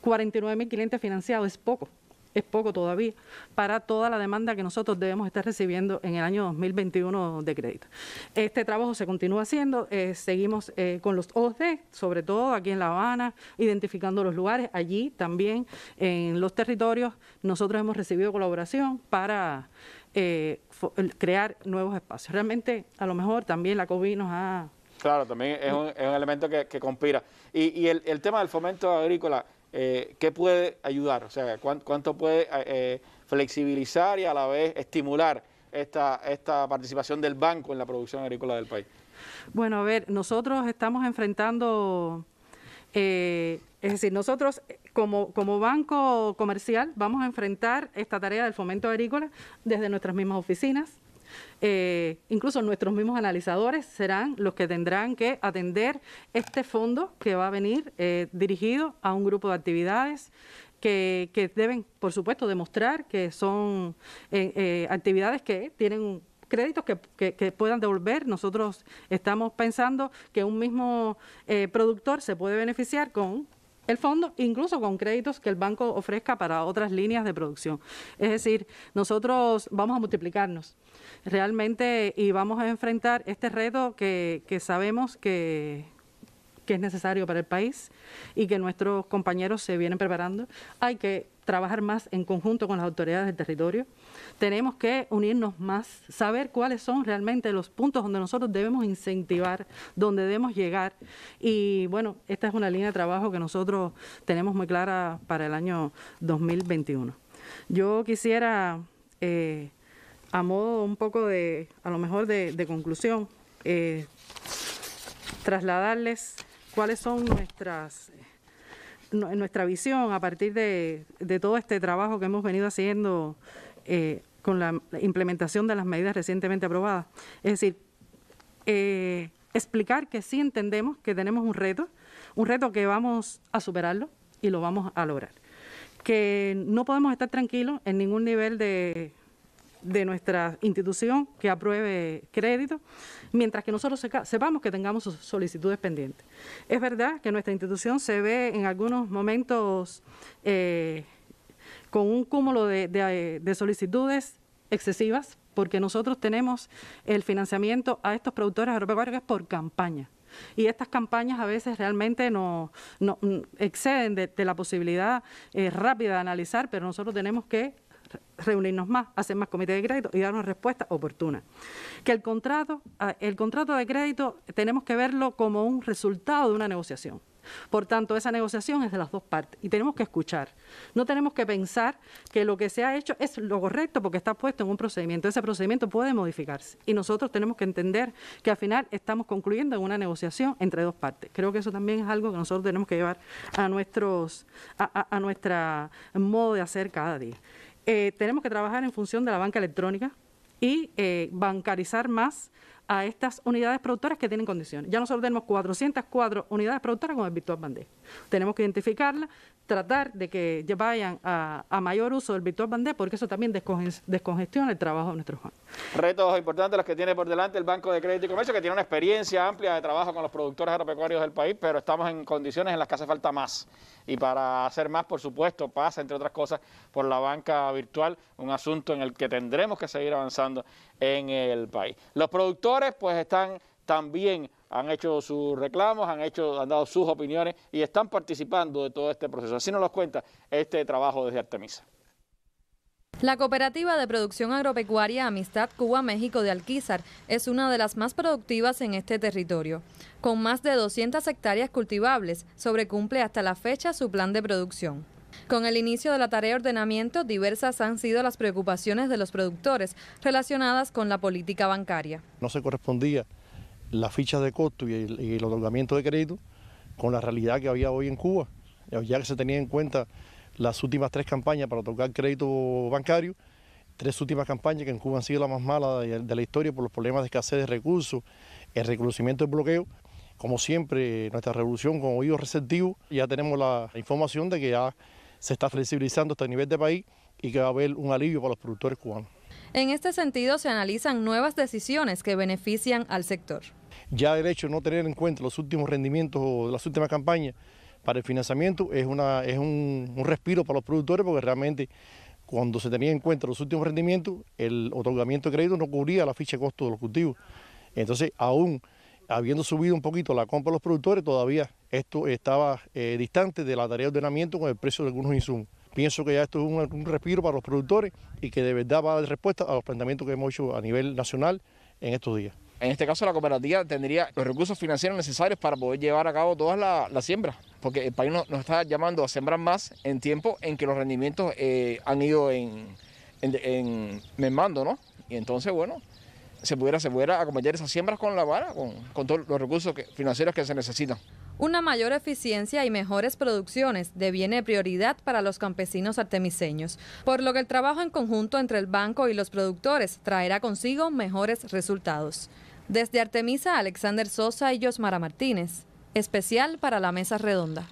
G: 49 mil clientes financiados es poco es poco todavía para toda la demanda que nosotros debemos estar recibiendo en el año 2021 de crédito. Este trabajo se continúa haciendo, eh, seguimos eh, con los OD, sobre todo aquí en La Habana, identificando los lugares, allí también en los territorios nosotros hemos recibido colaboración para eh, crear nuevos espacios. Realmente, a lo mejor también la COVID nos ha...
A: Claro, también es un, elemento que, que conspira. Y, el tema del fomento agrícola, eh, ¿qué puede ayudar? O sea, ¿cuánto, puede eh, eh, flexibilizar y a la vez estimular esta, esta participación del banco en la producción agrícola del país?
G: Bueno, a ver, nosotros estamos enfrentando, eh, es decir, nosotros como, como, banco comercial vamos a enfrentar esta tarea del fomento agrícola desde nuestras mismas oficinas. Eh, incluso nuestros mismos analizadores serán los que tendrán que atender este fondo que va a venir eh, dirigido a un grupo de actividades que, deben, por supuesto, demostrar que son eh, actividades que tienen créditos que, que, puedan devolver. Nosotros estamos pensando que un mismo productor se puede beneficiar con el fondo, incluso con créditos que el banco ofrezca para otras líneas de producción. Es decir, nosotros vamos a multiplicarnos realmente y vamos a enfrentar este reto que, sabemos que, que es necesario para el país y que nuestros compañeros se vienen preparando. Hay que trabajar más en conjunto con las autoridades del territorio, tenemos que unirnos más, saber cuáles son realmente los puntos donde nosotros debemos incentivar, donde debemos llegar. Y bueno, esta es una línea de trabajo que nosotros tenemos muy clara para el año 2021. Yo quisiera, eh, a modo un poco de, a lo mejor de, conclusión, eh, trasladarles cuáles son nuestras nuestra visión a partir de, todo este trabajo que hemos venido haciendo eh, con la implementación de las medidas recientemente aprobadas. Es decir, eh, explicar que sí entendemos que tenemos un reto, un reto que vamos a superarlo y lo vamos a lograr. Que no podemos estar tranquilos en ningún nivel de, de nuestra institución que apruebe crédito, mientras que nosotros sepamos que tengamos solicitudes pendientes. Es verdad que nuestra institución se ve en algunos momentos eh, con un cúmulo de, solicitudes excesivas, porque nosotros tenemos el financiamiento a estos productores agropecuarios por campaña. Y estas campañas a veces realmente no, mm, exceden de, la posibilidad eh, rápida de analizar, pero nosotros tenemos que reunirnos más, hacer más comités de crédito y dar una respuesta oportuna. Que el contrato, el contrato de crédito tenemos que verlo como un resultado de una negociación. Por tanto, esa negociación es de las dos partes y tenemos que escuchar. No tenemos que pensar que lo que se ha hecho es lo correcto porque está puesto en un procedimiento. Ese procedimiento puede modificarse y nosotros tenemos que entender que al final estamos concluyendo en una negociación entre dos partes. Creo que eso también es algo que nosotros tenemos que llevar a nuestro a, modo de hacer cada día. Eh, tenemos que trabajar en función de la banca electrónica y eh, bancarizar más a estas unidades productoras que tienen condiciones. Ya nosotros tenemos 404 unidades productoras con el virtual bandé. Tenemos que identificarlas, tratar de que vayan a, mayor uso del virtual bandé, porque eso también descongestiona el trabajo de nuestros Juan.
A: Retos importantes los que tiene por delante el Banco de Crédito y Comercio, que tiene una experiencia amplia de trabajo con los productores agropecuarios del país, pero estamos en condiciones en las que hace falta más y para hacer más, por supuesto, pasa, entre otras cosas, por la banca virtual, un asunto en el que tendremos que seguir avanzando en el país. Los productores pues están también han hecho sus reclamos, han hecho, han dado sus opiniones y están participando de todo este proceso. Así nos lo cuenta este trabajo desde Artemisa.
H: La cooperativa de producción agropecuaria Amistad Cuba-México de Alquizar es una de las más productivas en este territorio. Con más de 200 hectáreas cultivables, sobrecumple hasta la fecha su plan de producción. Con el inicio de la tarea de ordenamiento, diversas han sido las preocupaciones de los productores relacionadas con la política bancaria.
I: No se correspondía la ficha de costo y el, otorgamiento de crédito con la realidad que había hoy en Cuba, ya que se tenía en cuenta las últimas tres campañas para tocar crédito bancario, tres últimas campañas que en Cuba han sido las más malas de la historia por los problemas de escasez de recursos, el reconocimiento del bloqueo. Como siempre, nuestra revolución con oídos receptivos, ya tenemos la información de que ya se está flexibilizando hasta este el nivel de país y que va a haber un alivio para los productores cubanos.
H: En este sentido, se analizan nuevas decisiones que benefician al sector.
I: Ya el hecho de no tener en cuenta los últimos rendimientos de las últimas campañas para el financiamiento es, una, es un, respiro para los productores porque realmente cuando se tenía en cuenta los últimos rendimientos, el otorgamiento de crédito no cubría la ficha de costo de los cultivos. Entonces, aún habiendo subido un poquito la compra de los productores, todavía esto estaba eh, distante de la tarea de ordenamiento con el precio de algunos insumos. Pienso que ya esto es un, un respiro para los productores y que de verdad va a dar respuesta a los planteamientos que hemos hecho a nivel nacional en estos días. En este
A: caso, la cooperativa
I: tendría
D: los recursos financieros necesarios para poder llevar a cabo todas las siembras, porque el país nos, está llamando a sembrar más en tiempo en que los rendimientos eh, han ido en, en, en mermando, ¿no? Y entonces, bueno, se pudiera, se pudiera acompañar esas siembras con la vara, con, todos los recursos financieros que se necesitan.
H: Una mayor eficiencia y mejores producciones deviene prioridad para los campesinos artemiseños, por lo que el trabajo en conjunto entre el banco y los productores traerá consigo mejores resultados. Desde Artemisa, Alexander Sosa y Yosmara Martínez. Especial para la mesa redonda.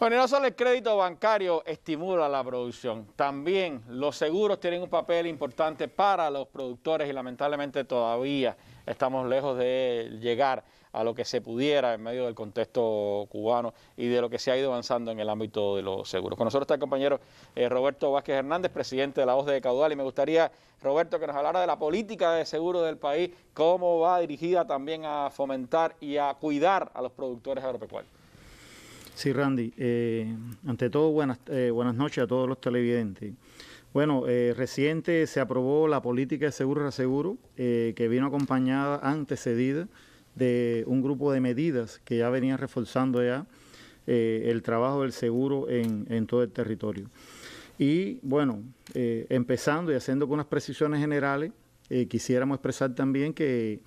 A: Bueno, no solo el crédito bancario estimula la producción, también los seguros tienen un papel importante para los productores y lamentablemente todavía estamos lejos de llegar a lo que se pudiera en medio del contexto cubano y de lo que se ha ido avanzando en el ámbito de los seguros. Con nosotros está el compañero eh, Roberto Vázquez Hernández, presidente de la voz de Caudal, y me gustaría, Roberto, que nos hablara de la política de seguro del país, cómo va dirigida también a fomentar y a cuidar a los productores
J: agropecuarios. Sí, Randy. Eh, ante todo, buenas, eh, buenas noches a todos los televidentes. Bueno, reciente se aprobó la política de seguro a seguro, que vino acompañada, antecedida de un grupo de medidas que ya venían reforzando ya eh, el trabajo del seguro en, todo el territorio. Y bueno, eh, empezando y haciendo con unas precisiones generales, eh, quisiéramos expresar también que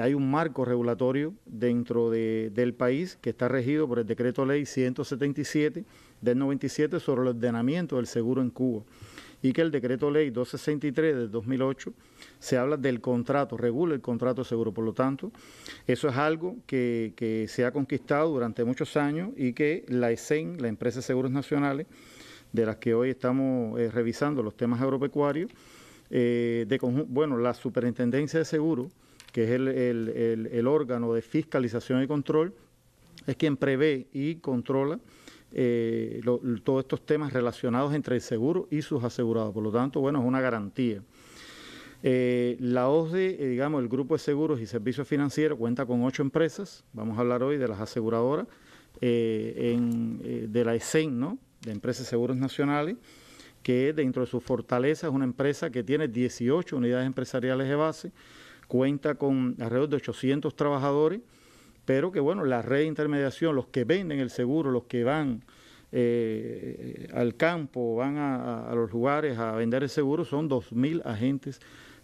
J: hay un marco regulatorio dentro del país que está regido por el decreto ley 177 del 97 sobre el ordenamiento del seguro en Cuba y que el decreto ley 263 del 2008 se habla del contrato, regula el contrato de seguro. Por lo tanto, eso es algo que, se ha conquistado durante muchos años y que la ESEN, la empresa de seguros nacionales, de las que hoy estamos eh, revisando los temas agropecuarios, eh, de bueno, la Superintendencia de Seguro, que es el, órgano de fiscalización y control, es quien prevé y controla eh, todos estos temas relacionados entre el seguro y sus asegurados. Por lo tanto, bueno, es una garantía. Eh, la OSDE, eh, digamos, el grupo de seguros y servicios financieros cuenta con ocho empresas. Vamos a hablar hoy de las aseguradoras, eh, de la ESEN, ¿no? De Empresas de Seguros Nacionales, que dentro de su fortaleza es una empresa que tiene 18 unidades empresariales de base, cuenta con alrededor de 800 trabajadores, pero que, bueno, la red de intermediación, los que venden el seguro, los que van al campo, van a, a los lugares a vender el seguro, son 2.000 agentes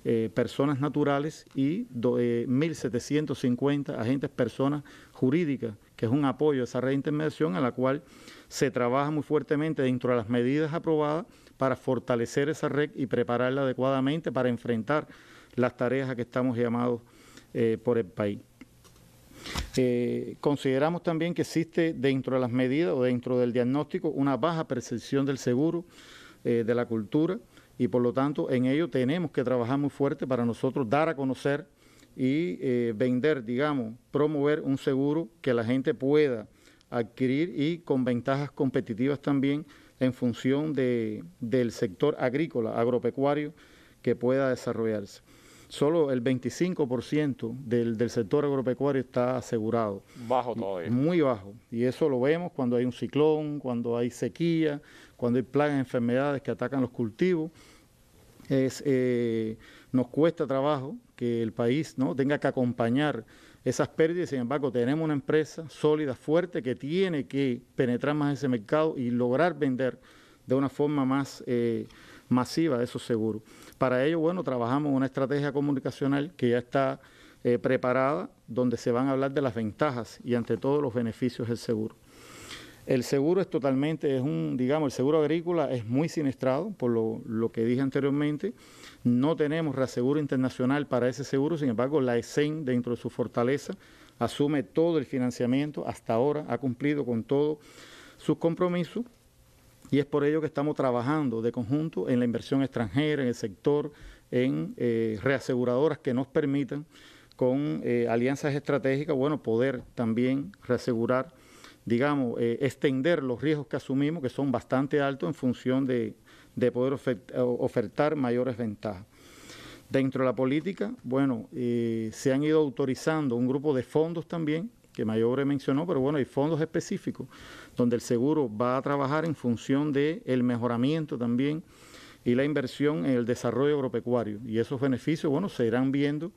J: eh, personas naturales y 1.750 eh, agentes personas jurídicas, que es un apoyo a esa red de intermediación a la cual se trabaja muy fuertemente dentro de las medidas aprobadas para fortalecer esa red y prepararla adecuadamente para enfrentar las tareas a que estamos llamados eh, por el país. consideramos también que existe dentro de las medidas o dentro del diagnóstico una baja percepción del seguro, de la cultura, y por lo tanto en ello tenemos que trabajar muy fuerte para nosotros dar a conocer y eh, vender, digamos, promover un seguro que la gente pueda adquirir y con ventajas competitivas también en función de, del sector agrícola, agropecuario que pueda desarrollarse. Solo el 25% del, del sector agropecuario está asegurado.
A: Bajo todavía.
J: Muy bajo. Y eso lo vemos cuando hay un ciclón, cuando hay sequía, cuando hay plagas, enfermedades que atacan los cultivos. Eh, nos cuesta trabajo que el país tenga que acompañar esas pérdidas, sin embargo tenemos una empresa sólida, fuerte, que tiene que penetrar más ese mercado y lograr vender de una forma más eh, masiva esos seguros. Para ello, bueno, trabajamos una estrategia comunicacional que ya está eh, preparada, donde se van a hablar de las ventajas y ante todo los beneficios del seguro. El seguro es totalmente, es un, digamos, el seguro agrícola es muy siniestrado, por lo, que dije anteriormente. No tenemos reaseguro internacional para ese seguro, sin embargo, la ESEN, dentro de su fortaleza, asume todo el financiamiento, hasta ahora ha cumplido con todos sus compromisos y es por ello que estamos trabajando de conjunto en la inversión extranjera, en el sector, en eh, reaseguradoras que nos permitan con eh, alianzas estratégicas, bueno, poder también reasegurar digamos, eh, extender los riesgos que asumimos, que son bastante altos en función de, poder ofertar mayores ventajas. Dentro de la política, bueno, eh, se han ido autorizando un grupo de fondos también, que Mayor mencionó, pero bueno, hay fondos específicos donde el seguro va a trabajar en función del el mejoramiento también y la inversión en el desarrollo agropecuario. Y esos beneficios, bueno, se irán viendo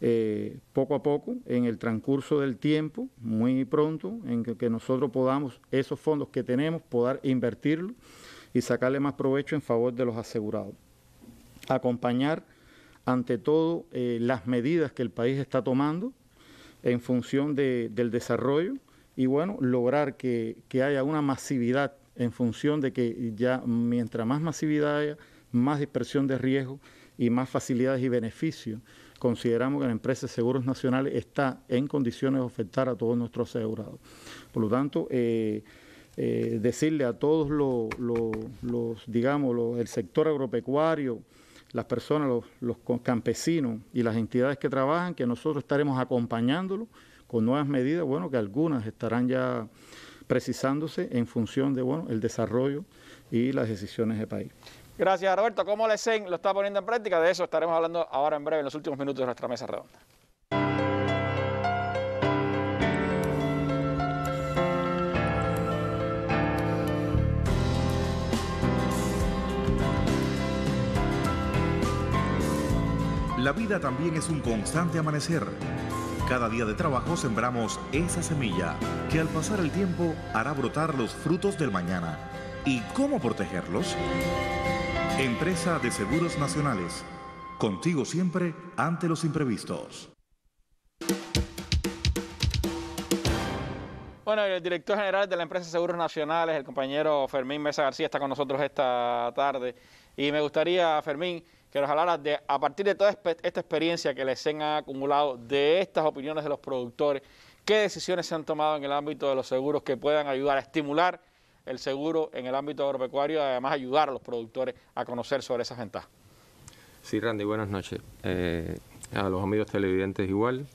J: eh, poco a poco, en el transcurso del tiempo, muy pronto, en que, nosotros podamos esos fondos que tenemos, poder invertirlos y sacarle más provecho en favor de los asegurados. Acompañar ante todo eh, las medidas que el país está tomando en función del desarrollo y bueno, lograr que, que, haya una masividad en función de que ya mientras más masividad haya, más dispersión de riesgo y más facilidades y beneficios consideramos que la empresa de seguros nacionales está en condiciones de ofertar a todos nuestros asegurados. Por lo tanto, eh, eh, decirle a todos los, digamos, el sector agropecuario, las personas, los, los campesinos y las entidades que trabajan, que nosotros estaremos acompañándolos con nuevas medidas, bueno, que algunas estarán ya precisándose en función de, bueno, el desarrollo y las decisiones del país.
A: Gracias, Roberto. ¿Cómo la ESEN lo está poniendo en práctica? De eso estaremos hablando ahora en breve, en los últimos minutos de nuestra mesa redonda.
F: La vida también es un constante amanecer. Cada día de trabajo sembramos esa semilla que
D: al pasar el tiempo hará brotar los frutos del mañana. ¿Y cómo protegerlos?
J: Empresa de Seguros Nacionales. Contigo siempre ante los imprevistos.
A: Bueno, el director general de la empresa de Seguros Nacionales, el compañero Fermín Mesa García, está con nosotros esta tarde. Y me gustaría, Fermín, que nos hablaras de, a partir de toda esta experiencia que les han acumulado, de estas opiniones de los productores, qué decisiones se han tomado en el ámbito de los seguros que puedan ayudar a estimular el seguro en el ámbito agropecuario además ayudar a los productores a conocer sobre esa ventaja.
K: Sí, Randy, buenas noches. Eh, a los amigos televidentes igual.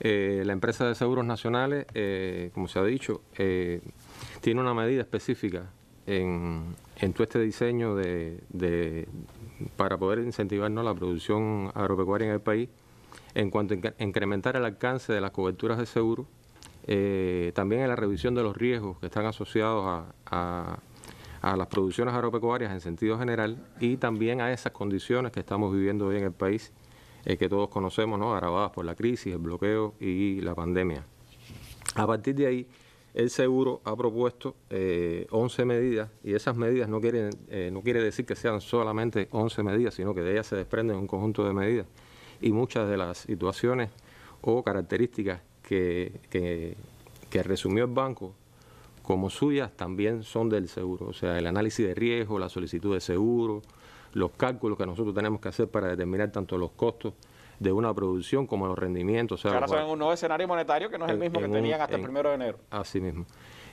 K: Eh, la empresa de seguros nacionales, eh, como se ha dicho, tiene una medida específica en, todo este diseño de, para poder incentivarnos la producción agropecuaria en el país en cuanto a incrementar el alcance de las coberturas de seguro eh, también en la revisión de los riesgos que están asociados a, las producciones agropecuarias en sentido general y también a esas condiciones que estamos viviendo hoy en el país, eh, que todos conocemos, ¿no? agravadas por la crisis, el bloqueo y la pandemia. A partir de ahí, el seguro ha propuesto 11 eh, medidas y esas medidas no, quieren, no quiere decir que sean solamente 11 medidas, sino que de ellas se desprenden un conjunto de medidas y muchas de las situaciones o características que, resumió el banco como suyas también son del seguro. O sea, el análisis de riesgo, la solicitud de seguro, los cálculos que nosotros tenemos que hacer para determinar tanto los costos de una producción como los rendimientos. ahora son un
A: nuevo escenario monetario que no es el mismo que tenían hasta el primero de enero.
K: Así mismo.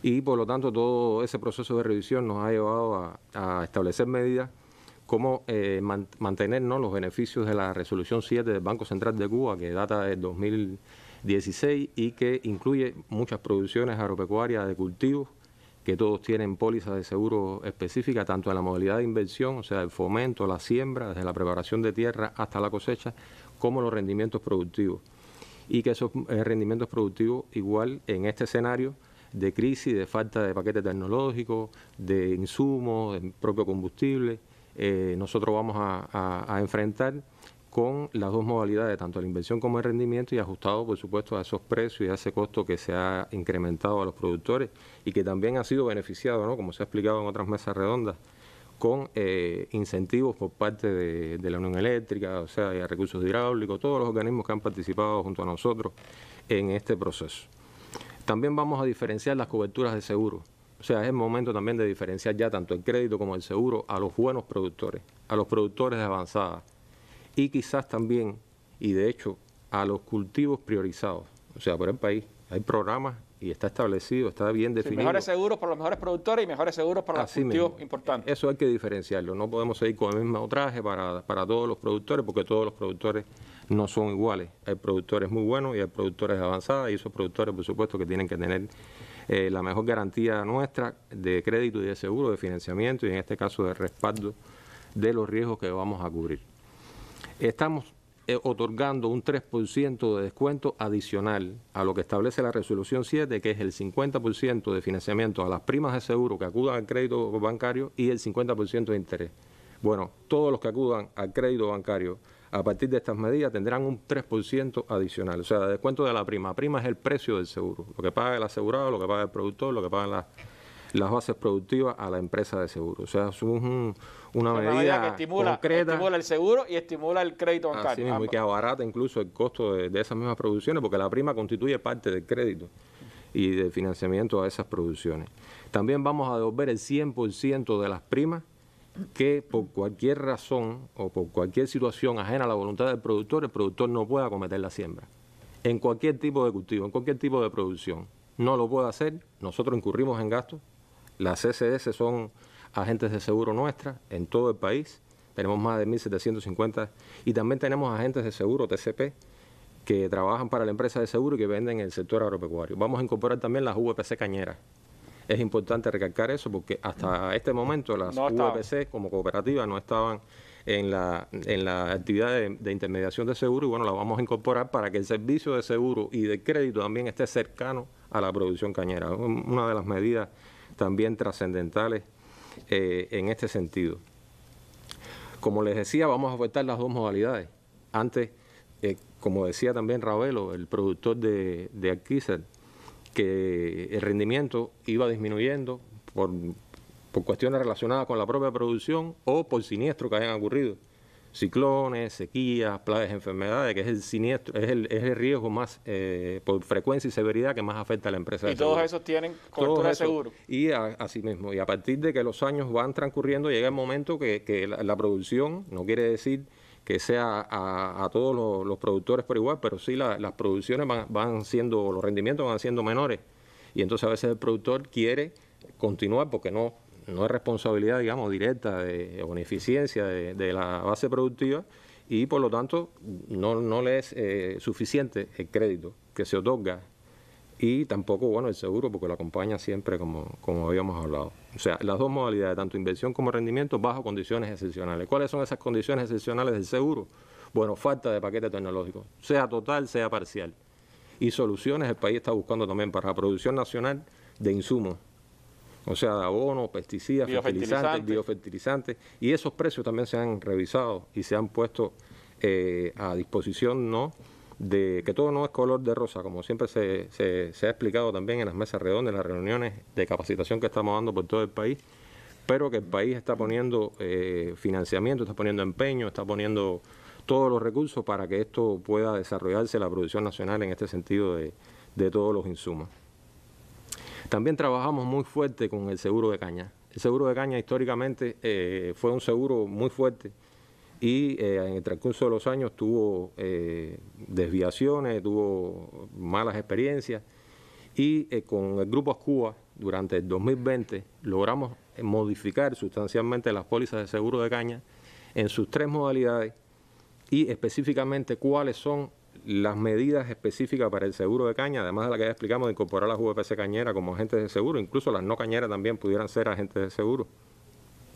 K: Y por lo tanto todo ese proceso de revisión nos ha llevado a, establecer medidas como eh, mantenernos los beneficios de la resolución 7 del Banco Central de Cuba que data del 2000 16 y que incluye muchas producciones agropecuarias de cultivos que todos tienen pólizas de seguro específica, tanto en la modalidad de inversión, o sea, el fomento, la siembra, desde la preparación de tierra hasta la cosecha, como los rendimientos productivos. Y que esos eh, rendimientos productivos, igual en este escenario de crisis, de falta de paquete tecnológico, de insumos, de propio combustible, eh, nosotros vamos a enfrentar con las dos modalidades, tanto la inversión como el rendimiento, y ajustado, por supuesto, a esos precios y a ese costo que se ha incrementado a los productores y que también ha sido beneficiado, ¿no? como se ha explicado en otras mesas redondas, con eh, incentivos por parte de, la Unión Eléctrica, o sea, de recursos hidráulicos, todos los organismos que han participado junto a nosotros en este proceso. También vamos a diferenciar las coberturas de seguro. O sea, es el momento también de diferenciar ya tanto el crédito como el seguro a los buenos productores, a los productores de y quizás también, y de hecho, a los cultivos priorizados, o sea, por el país. Hay programas y está establecido, está bien definido. mejores
A: seguros para los mejores productores y mejores seguros para los cultivos
K: importantes. Eso hay que diferenciarlo. No podemos seguir con el mismo traje para, todos los productores, porque todos los productores no son iguales. Hay productores muy buenos y hay productores avanzados, y esos productores, por supuesto, que tienen que tener eh, la mejor garantía nuestra de crédito y de seguro, de financiamiento, y en este caso de respaldo de los riesgos que vamos a cubrir estamos eh, otorgando un 3% de descuento adicional a lo que establece la resolución 7, que es el 50% de financiamiento a las primas de seguro que acudan al crédito bancario y el 50% de interés. Bueno, todos los que acudan al crédito bancario a partir de estas medidas tendrán un 3% adicional, o sea, descuento de la prima. Prima es el precio del seguro, lo que paga el asegurado, lo que paga el productor, lo que pagan las las bases productivas a la empresa de seguro. O sea, es una, pues medida, que estimula,
A: el seguro y estimula el crédito bancario. Así mismo, y que
K: abarata incluso el costo de, esas mismas producciones, porque la prima constituye parte del crédito y del financiamiento a esas producciones. También vamos a devolver el 100% de las primas que por cualquier razón o por cualquier situación ajena a la voluntad del productor, el productor no pueda cometer la siembra. En cualquier tipo de cultivo, en cualquier tipo de producción. No lo puede hacer, nosotros incurrimos en gastos, las CSS son agentes de seguro nuestras en todo el país. Tenemos más de 1.750 y también tenemos agentes de seguro TCP que trabajan para la empresa de seguro y que venden en el sector agropecuario. Vamos a incorporar también las VPC cañeras. Es importante recalcar eso porque hasta este momento las VPC como cooperativa no estaban en la, en la actividad de, de, intermediación de seguro y bueno, la vamos a incorporar para que el servicio de seguro y de crédito también esté cercano a la producción cañera. Una de las medidas también trascendentales eh, en este sentido. Como les decía, vamos a afectar las dos modalidades. Antes, eh, como decía también Ravelo, el productor de, de que el rendimiento iba disminuyendo por, por cuestiones relacionadas con la propia producción o por siniestro que hayan ocurrido ciclones, sequías, plagas, enfermedades, que es el siniestro, es el, riesgo más eh, por frecuencia y severidad que más afecta a la empresa. Y todos esos
A: tienen cobertura de seguro.
K: Y a, así mismo, y a partir de que los años van transcurriendo, llega el momento que, la, producción, no quiere decir que sea a, todos los, productores por igual, pero sí las producciones van siendo, los rendimientos van siendo menores. Y entonces a veces el productor quiere continuar porque no no es responsabilidad, digamos, directa de, o de, de, la base productiva y por lo tanto no, le es eh, suficiente el crédito que se otorga y tampoco, bueno, el seguro porque lo acompaña siempre como, como habíamos hablado. O sea, las dos modalidades, tanto inversión como rendimiento, bajo condiciones excepcionales. ¿Cuáles son esas condiciones excepcionales del seguro? Bueno, falta de paquete tecnológico, sea total, sea parcial. Y soluciones el país está buscando también para la producción nacional de insumos o sea, de abono, pesticidas, biofertilizantes, biofertilizantes, y esos precios también se han revisado y se han puesto eh, a disposición, ¿no? de que todo no es color de rosa, como siempre se, ha explicado también en las mesas redondas, en las reuniones de capacitación que estamos dando por todo el país, pero que el país está poniendo eh, financiamiento, está poniendo empeño, está poniendo todos los recursos para que esto pueda desarrollarse la producción nacional en este sentido de todos los insumos. También trabajamos muy fuerte con el seguro de caña. El seguro de caña históricamente eh, fue un seguro muy fuerte y eh, en el transcurso de los años tuvo eh, desviaciones, tuvo malas experiencias y con el Grupo Cuba durante el 2020 logramos modificar sustancialmente las pólizas de seguro de caña en sus tres modalidades y específicamente cuáles son las medidas específicas para el seguro de caña, además de la que ya explicamos de incorporar a las VPC cañera como agentes de seguro, incluso las no cañeras también pudieran ser agentes de seguro.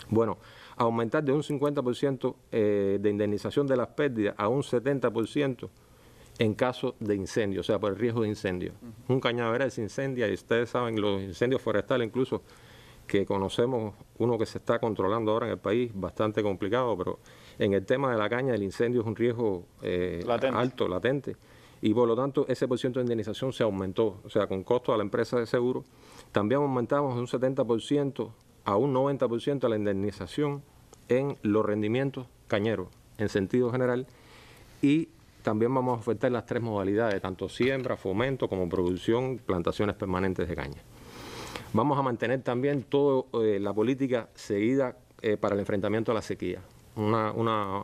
K: Bueno, aumentar de un 50% eh, de indemnización de las pérdidas a un 70% en caso de incendio, o sea, por el riesgo de incendio. Un cañaveral se incendia y ustedes saben los incendios forestales incluso que conocemos, uno que se está controlando ahora en el país, bastante complicado, pero en el tema de la caña, el incendio es un riesgo eh, alto, latente, y por lo tanto ese por de indemnización se aumentó, o sea, con costo a la empresa de seguro. También aumentamos de un 70% a un 90% la indemnización en los rendimientos cañeros, en sentido general, y también vamos a ofertar las tres modalidades, tanto siembra, fomento como producción, plantaciones permanentes de caña. Vamos a mantener también toda eh, la política seguida eh, para el enfrentamiento a la sequía una,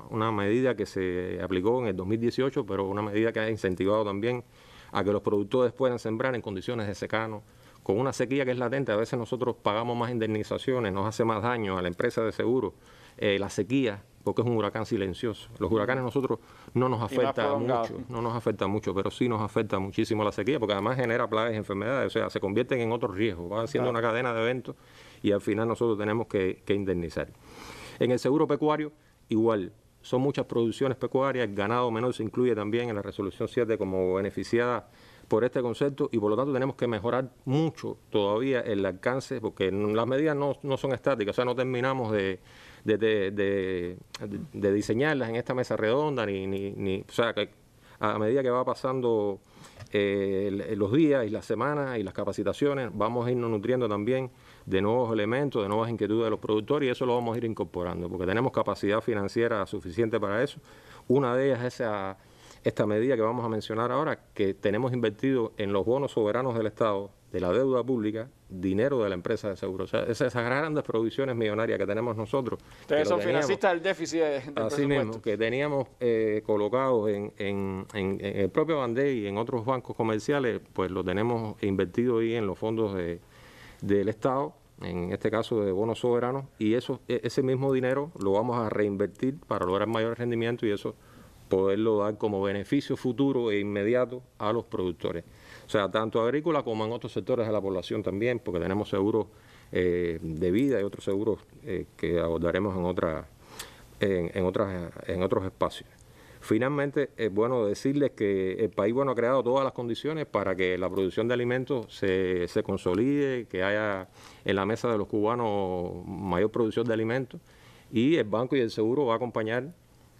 K: una, medida que se aplicó en el 2018, pero una medida que ha incentivado también a que los productores puedan sembrar en condiciones de secano, con una sequía que es latente, a veces nosotros pagamos más indemnizaciones, nos hace más daño a la empresa de seguro, eh, la sequía, porque es un huracán silencioso. Los huracanes a nosotros no nos afecta mucho, no nos afecta mucho, pero sí nos afecta muchísimo la sequía, porque además genera plagas y enfermedades, o sea, se convierten en otro riesgo, van haciendo una cadena de eventos y al final nosotros tenemos que indemnizar. En el seguro pecuario, igual. Son muchas producciones pecuarias, ganado menor se incluye también en la resolución 7 como beneficiada por este concepto y por lo tanto tenemos que mejorar mucho todavía el alcance porque las medidas no, son estáticas, o sea, no terminamos de, de, de, diseñarlas en esta mesa redonda, ni, ni, ni o sea, que a medida que va pasando eh, eh, los días y las semanas y las capacitaciones, vamos a irnos nutriendo también de nuevos elementos, de nuevas inquietudes de los productores y eso lo vamos a ir incorporando, porque tenemos capacidad financiera suficiente para eso. Una de ellas es esta medida que vamos a mencionar ahora, que tenemos invertido en los bonos soberanos del Estado de la deuda pública, dinero de la empresa de seguros. esas grandes producciones millonarias que tenemos nosotros. Ustedes son financistas
A: del déficit de, Así
K: mismo, que teníamos eh, colocado en, el propio Bandé y en otros bancos comerciales, pues lo tenemos invertido ahí en los fondos del Estado, en este caso de bonos soberanos, y eso, e, ese mismo dinero lo vamos a reinvertir para lograr mayor rendimiento y eso poderlo dar como beneficio futuro e inmediato a los productores. O sea, tanto agrícola como en otros sectores de la población también, porque tenemos seguros eh, de vida y otros seguros eh, que abordaremos en, otra, en, en, otras, en otros espacios. Finalmente, es bueno decirles que el país bueno, ha creado todas las condiciones para que la producción de alimentos se consolide, que haya en la mesa de los cubanos mayor producción de alimentos y el banco y el seguro va a acompañar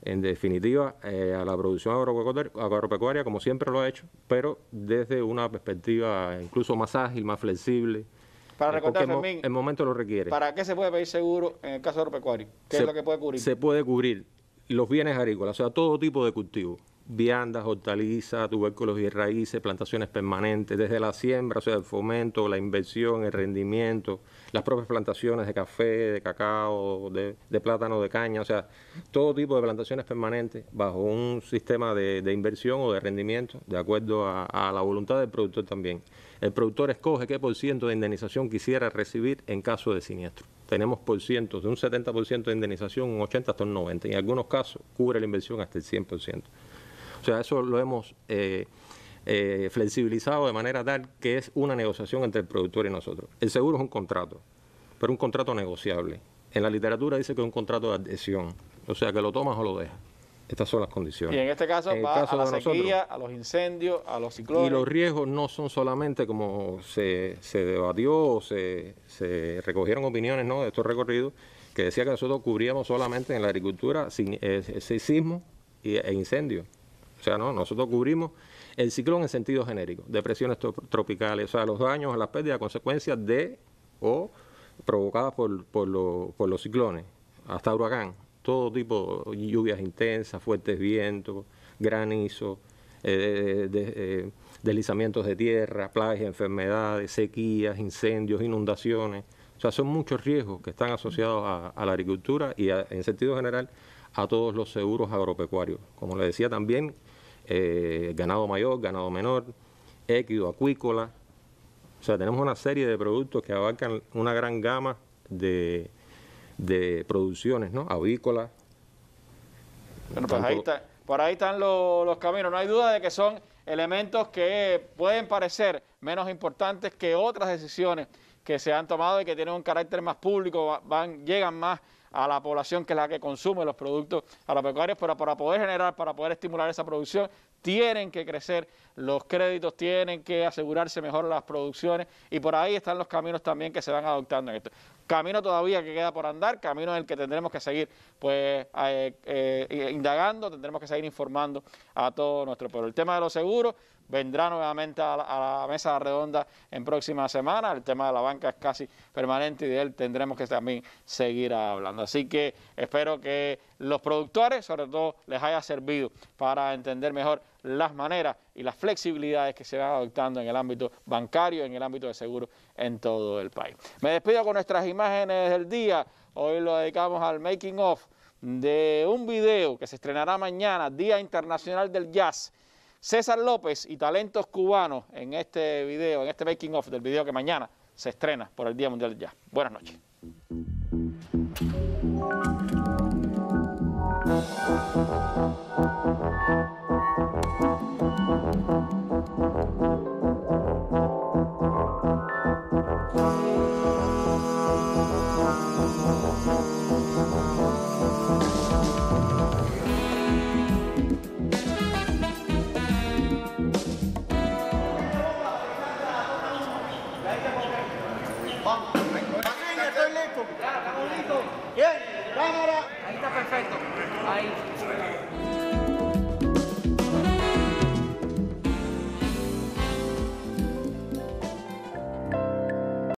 K: en definitiva, eh, a la producción agropecuaria, como siempre lo ha hecho, pero desde una perspectiva incluso más ágil, más flexible. Para eh, recordar, Fermín, el momento lo requiere. ¿Para
A: qué se puede pedir seguro en el caso agropecuario? ¿Qué es lo que puede cubrir? Se
K: puede cubrir los bienes agrícolas, o sea, todo tipo de cultivo viandas, hortalizas, tubérculos y raíces, plantaciones permanentes, desde la siembra, o sea, el fomento, la inversión, el rendimiento, las propias plantaciones de café, de cacao, de, plátano, de caña, o sea, todo tipo de plantaciones permanentes bajo un sistema de, inversión o de rendimiento, de acuerdo a, la voluntad del productor también. El productor escoge qué por ciento de indemnización quisiera recibir en caso de siniestro. Tenemos por ciento, de un 70% de indemnización, un 80 hasta un 90, y en algunos casos cubre la inversión hasta el 100%. O sea, eso lo hemos eh, eh, flexibilizado de manera tal que es una negociación entre el productor y nosotros. El seguro es un contrato, pero un contrato negociable. En la literatura dice que es un contrato de adhesión, o sea, que lo tomas o lo dejas. Estas son las condiciones. Y en
A: este caso va a la sequía, a los incendios, a los ciclones. Y los
K: riesgos no son solamente como se, se debatió o se, recogieron opiniones de estos recorridos, que decía que nosotros cubríamos solamente en la agricultura sin, eh, sismo e incendios. O sea, no, nosotros cubrimos el ciclón en sentido genérico, depresiones tropicales, o sea, los daños, las pérdidas, consecuencias de o provocadas por, por, los ciclones, hasta huracán, todo tipo de lluvias intensas, fuertes vientos, granizo, eh, eh, deslizamientos de tierra, plagas, enfermedades, sequías, incendios, inundaciones. O sea, son muchos riesgos que están asociados a, la agricultura y, en sentido general, a todos los seguros agropecuarios. Como le decía también, eh, ganado mayor, ganado menor, equido, acuícola. O sea, tenemos una serie de productos que abarcan una gran gama de, producciones, ¿no? Avícola. Bueno, pues ahí
A: por ahí están los, caminos. No hay duda de que son elementos que pueden parecer menos importantes que otras decisiones que se han tomado y que tienen un carácter más público, van, llegan más a la población que es la que consume los productos agropecuarios, pero para poder generar, para poder estimular esa producción, tienen que crecer los créditos, tienen que asegurarse mejor las producciones y por ahí están los caminos también que se van adoptando en esto camino todavía que queda por andar, camino en el que tendremos que seguir pues eh, eh, indagando, tendremos que seguir informando a todo nuestro pueblo. El tema de los seguros vendrá nuevamente a la, a la mesa redonda en próxima semana, el tema de la banca es casi permanente y de él tendremos que también seguir hablando. Así que espero que los productores sobre todo les haya servido para entender mejor las maneras y las flexibilidades que se van adoptando en el ámbito bancario, en el ámbito de seguro en todo el país. Me despido con nuestras imágenes del día. Hoy lo dedicamos al making of de un video que se estrenará mañana, Día Internacional del Jazz. César López y talentos cubanos en este video, en este making of del video que mañana se estrena por el Día Mundial del Jazz. Buenas noches.
D: はい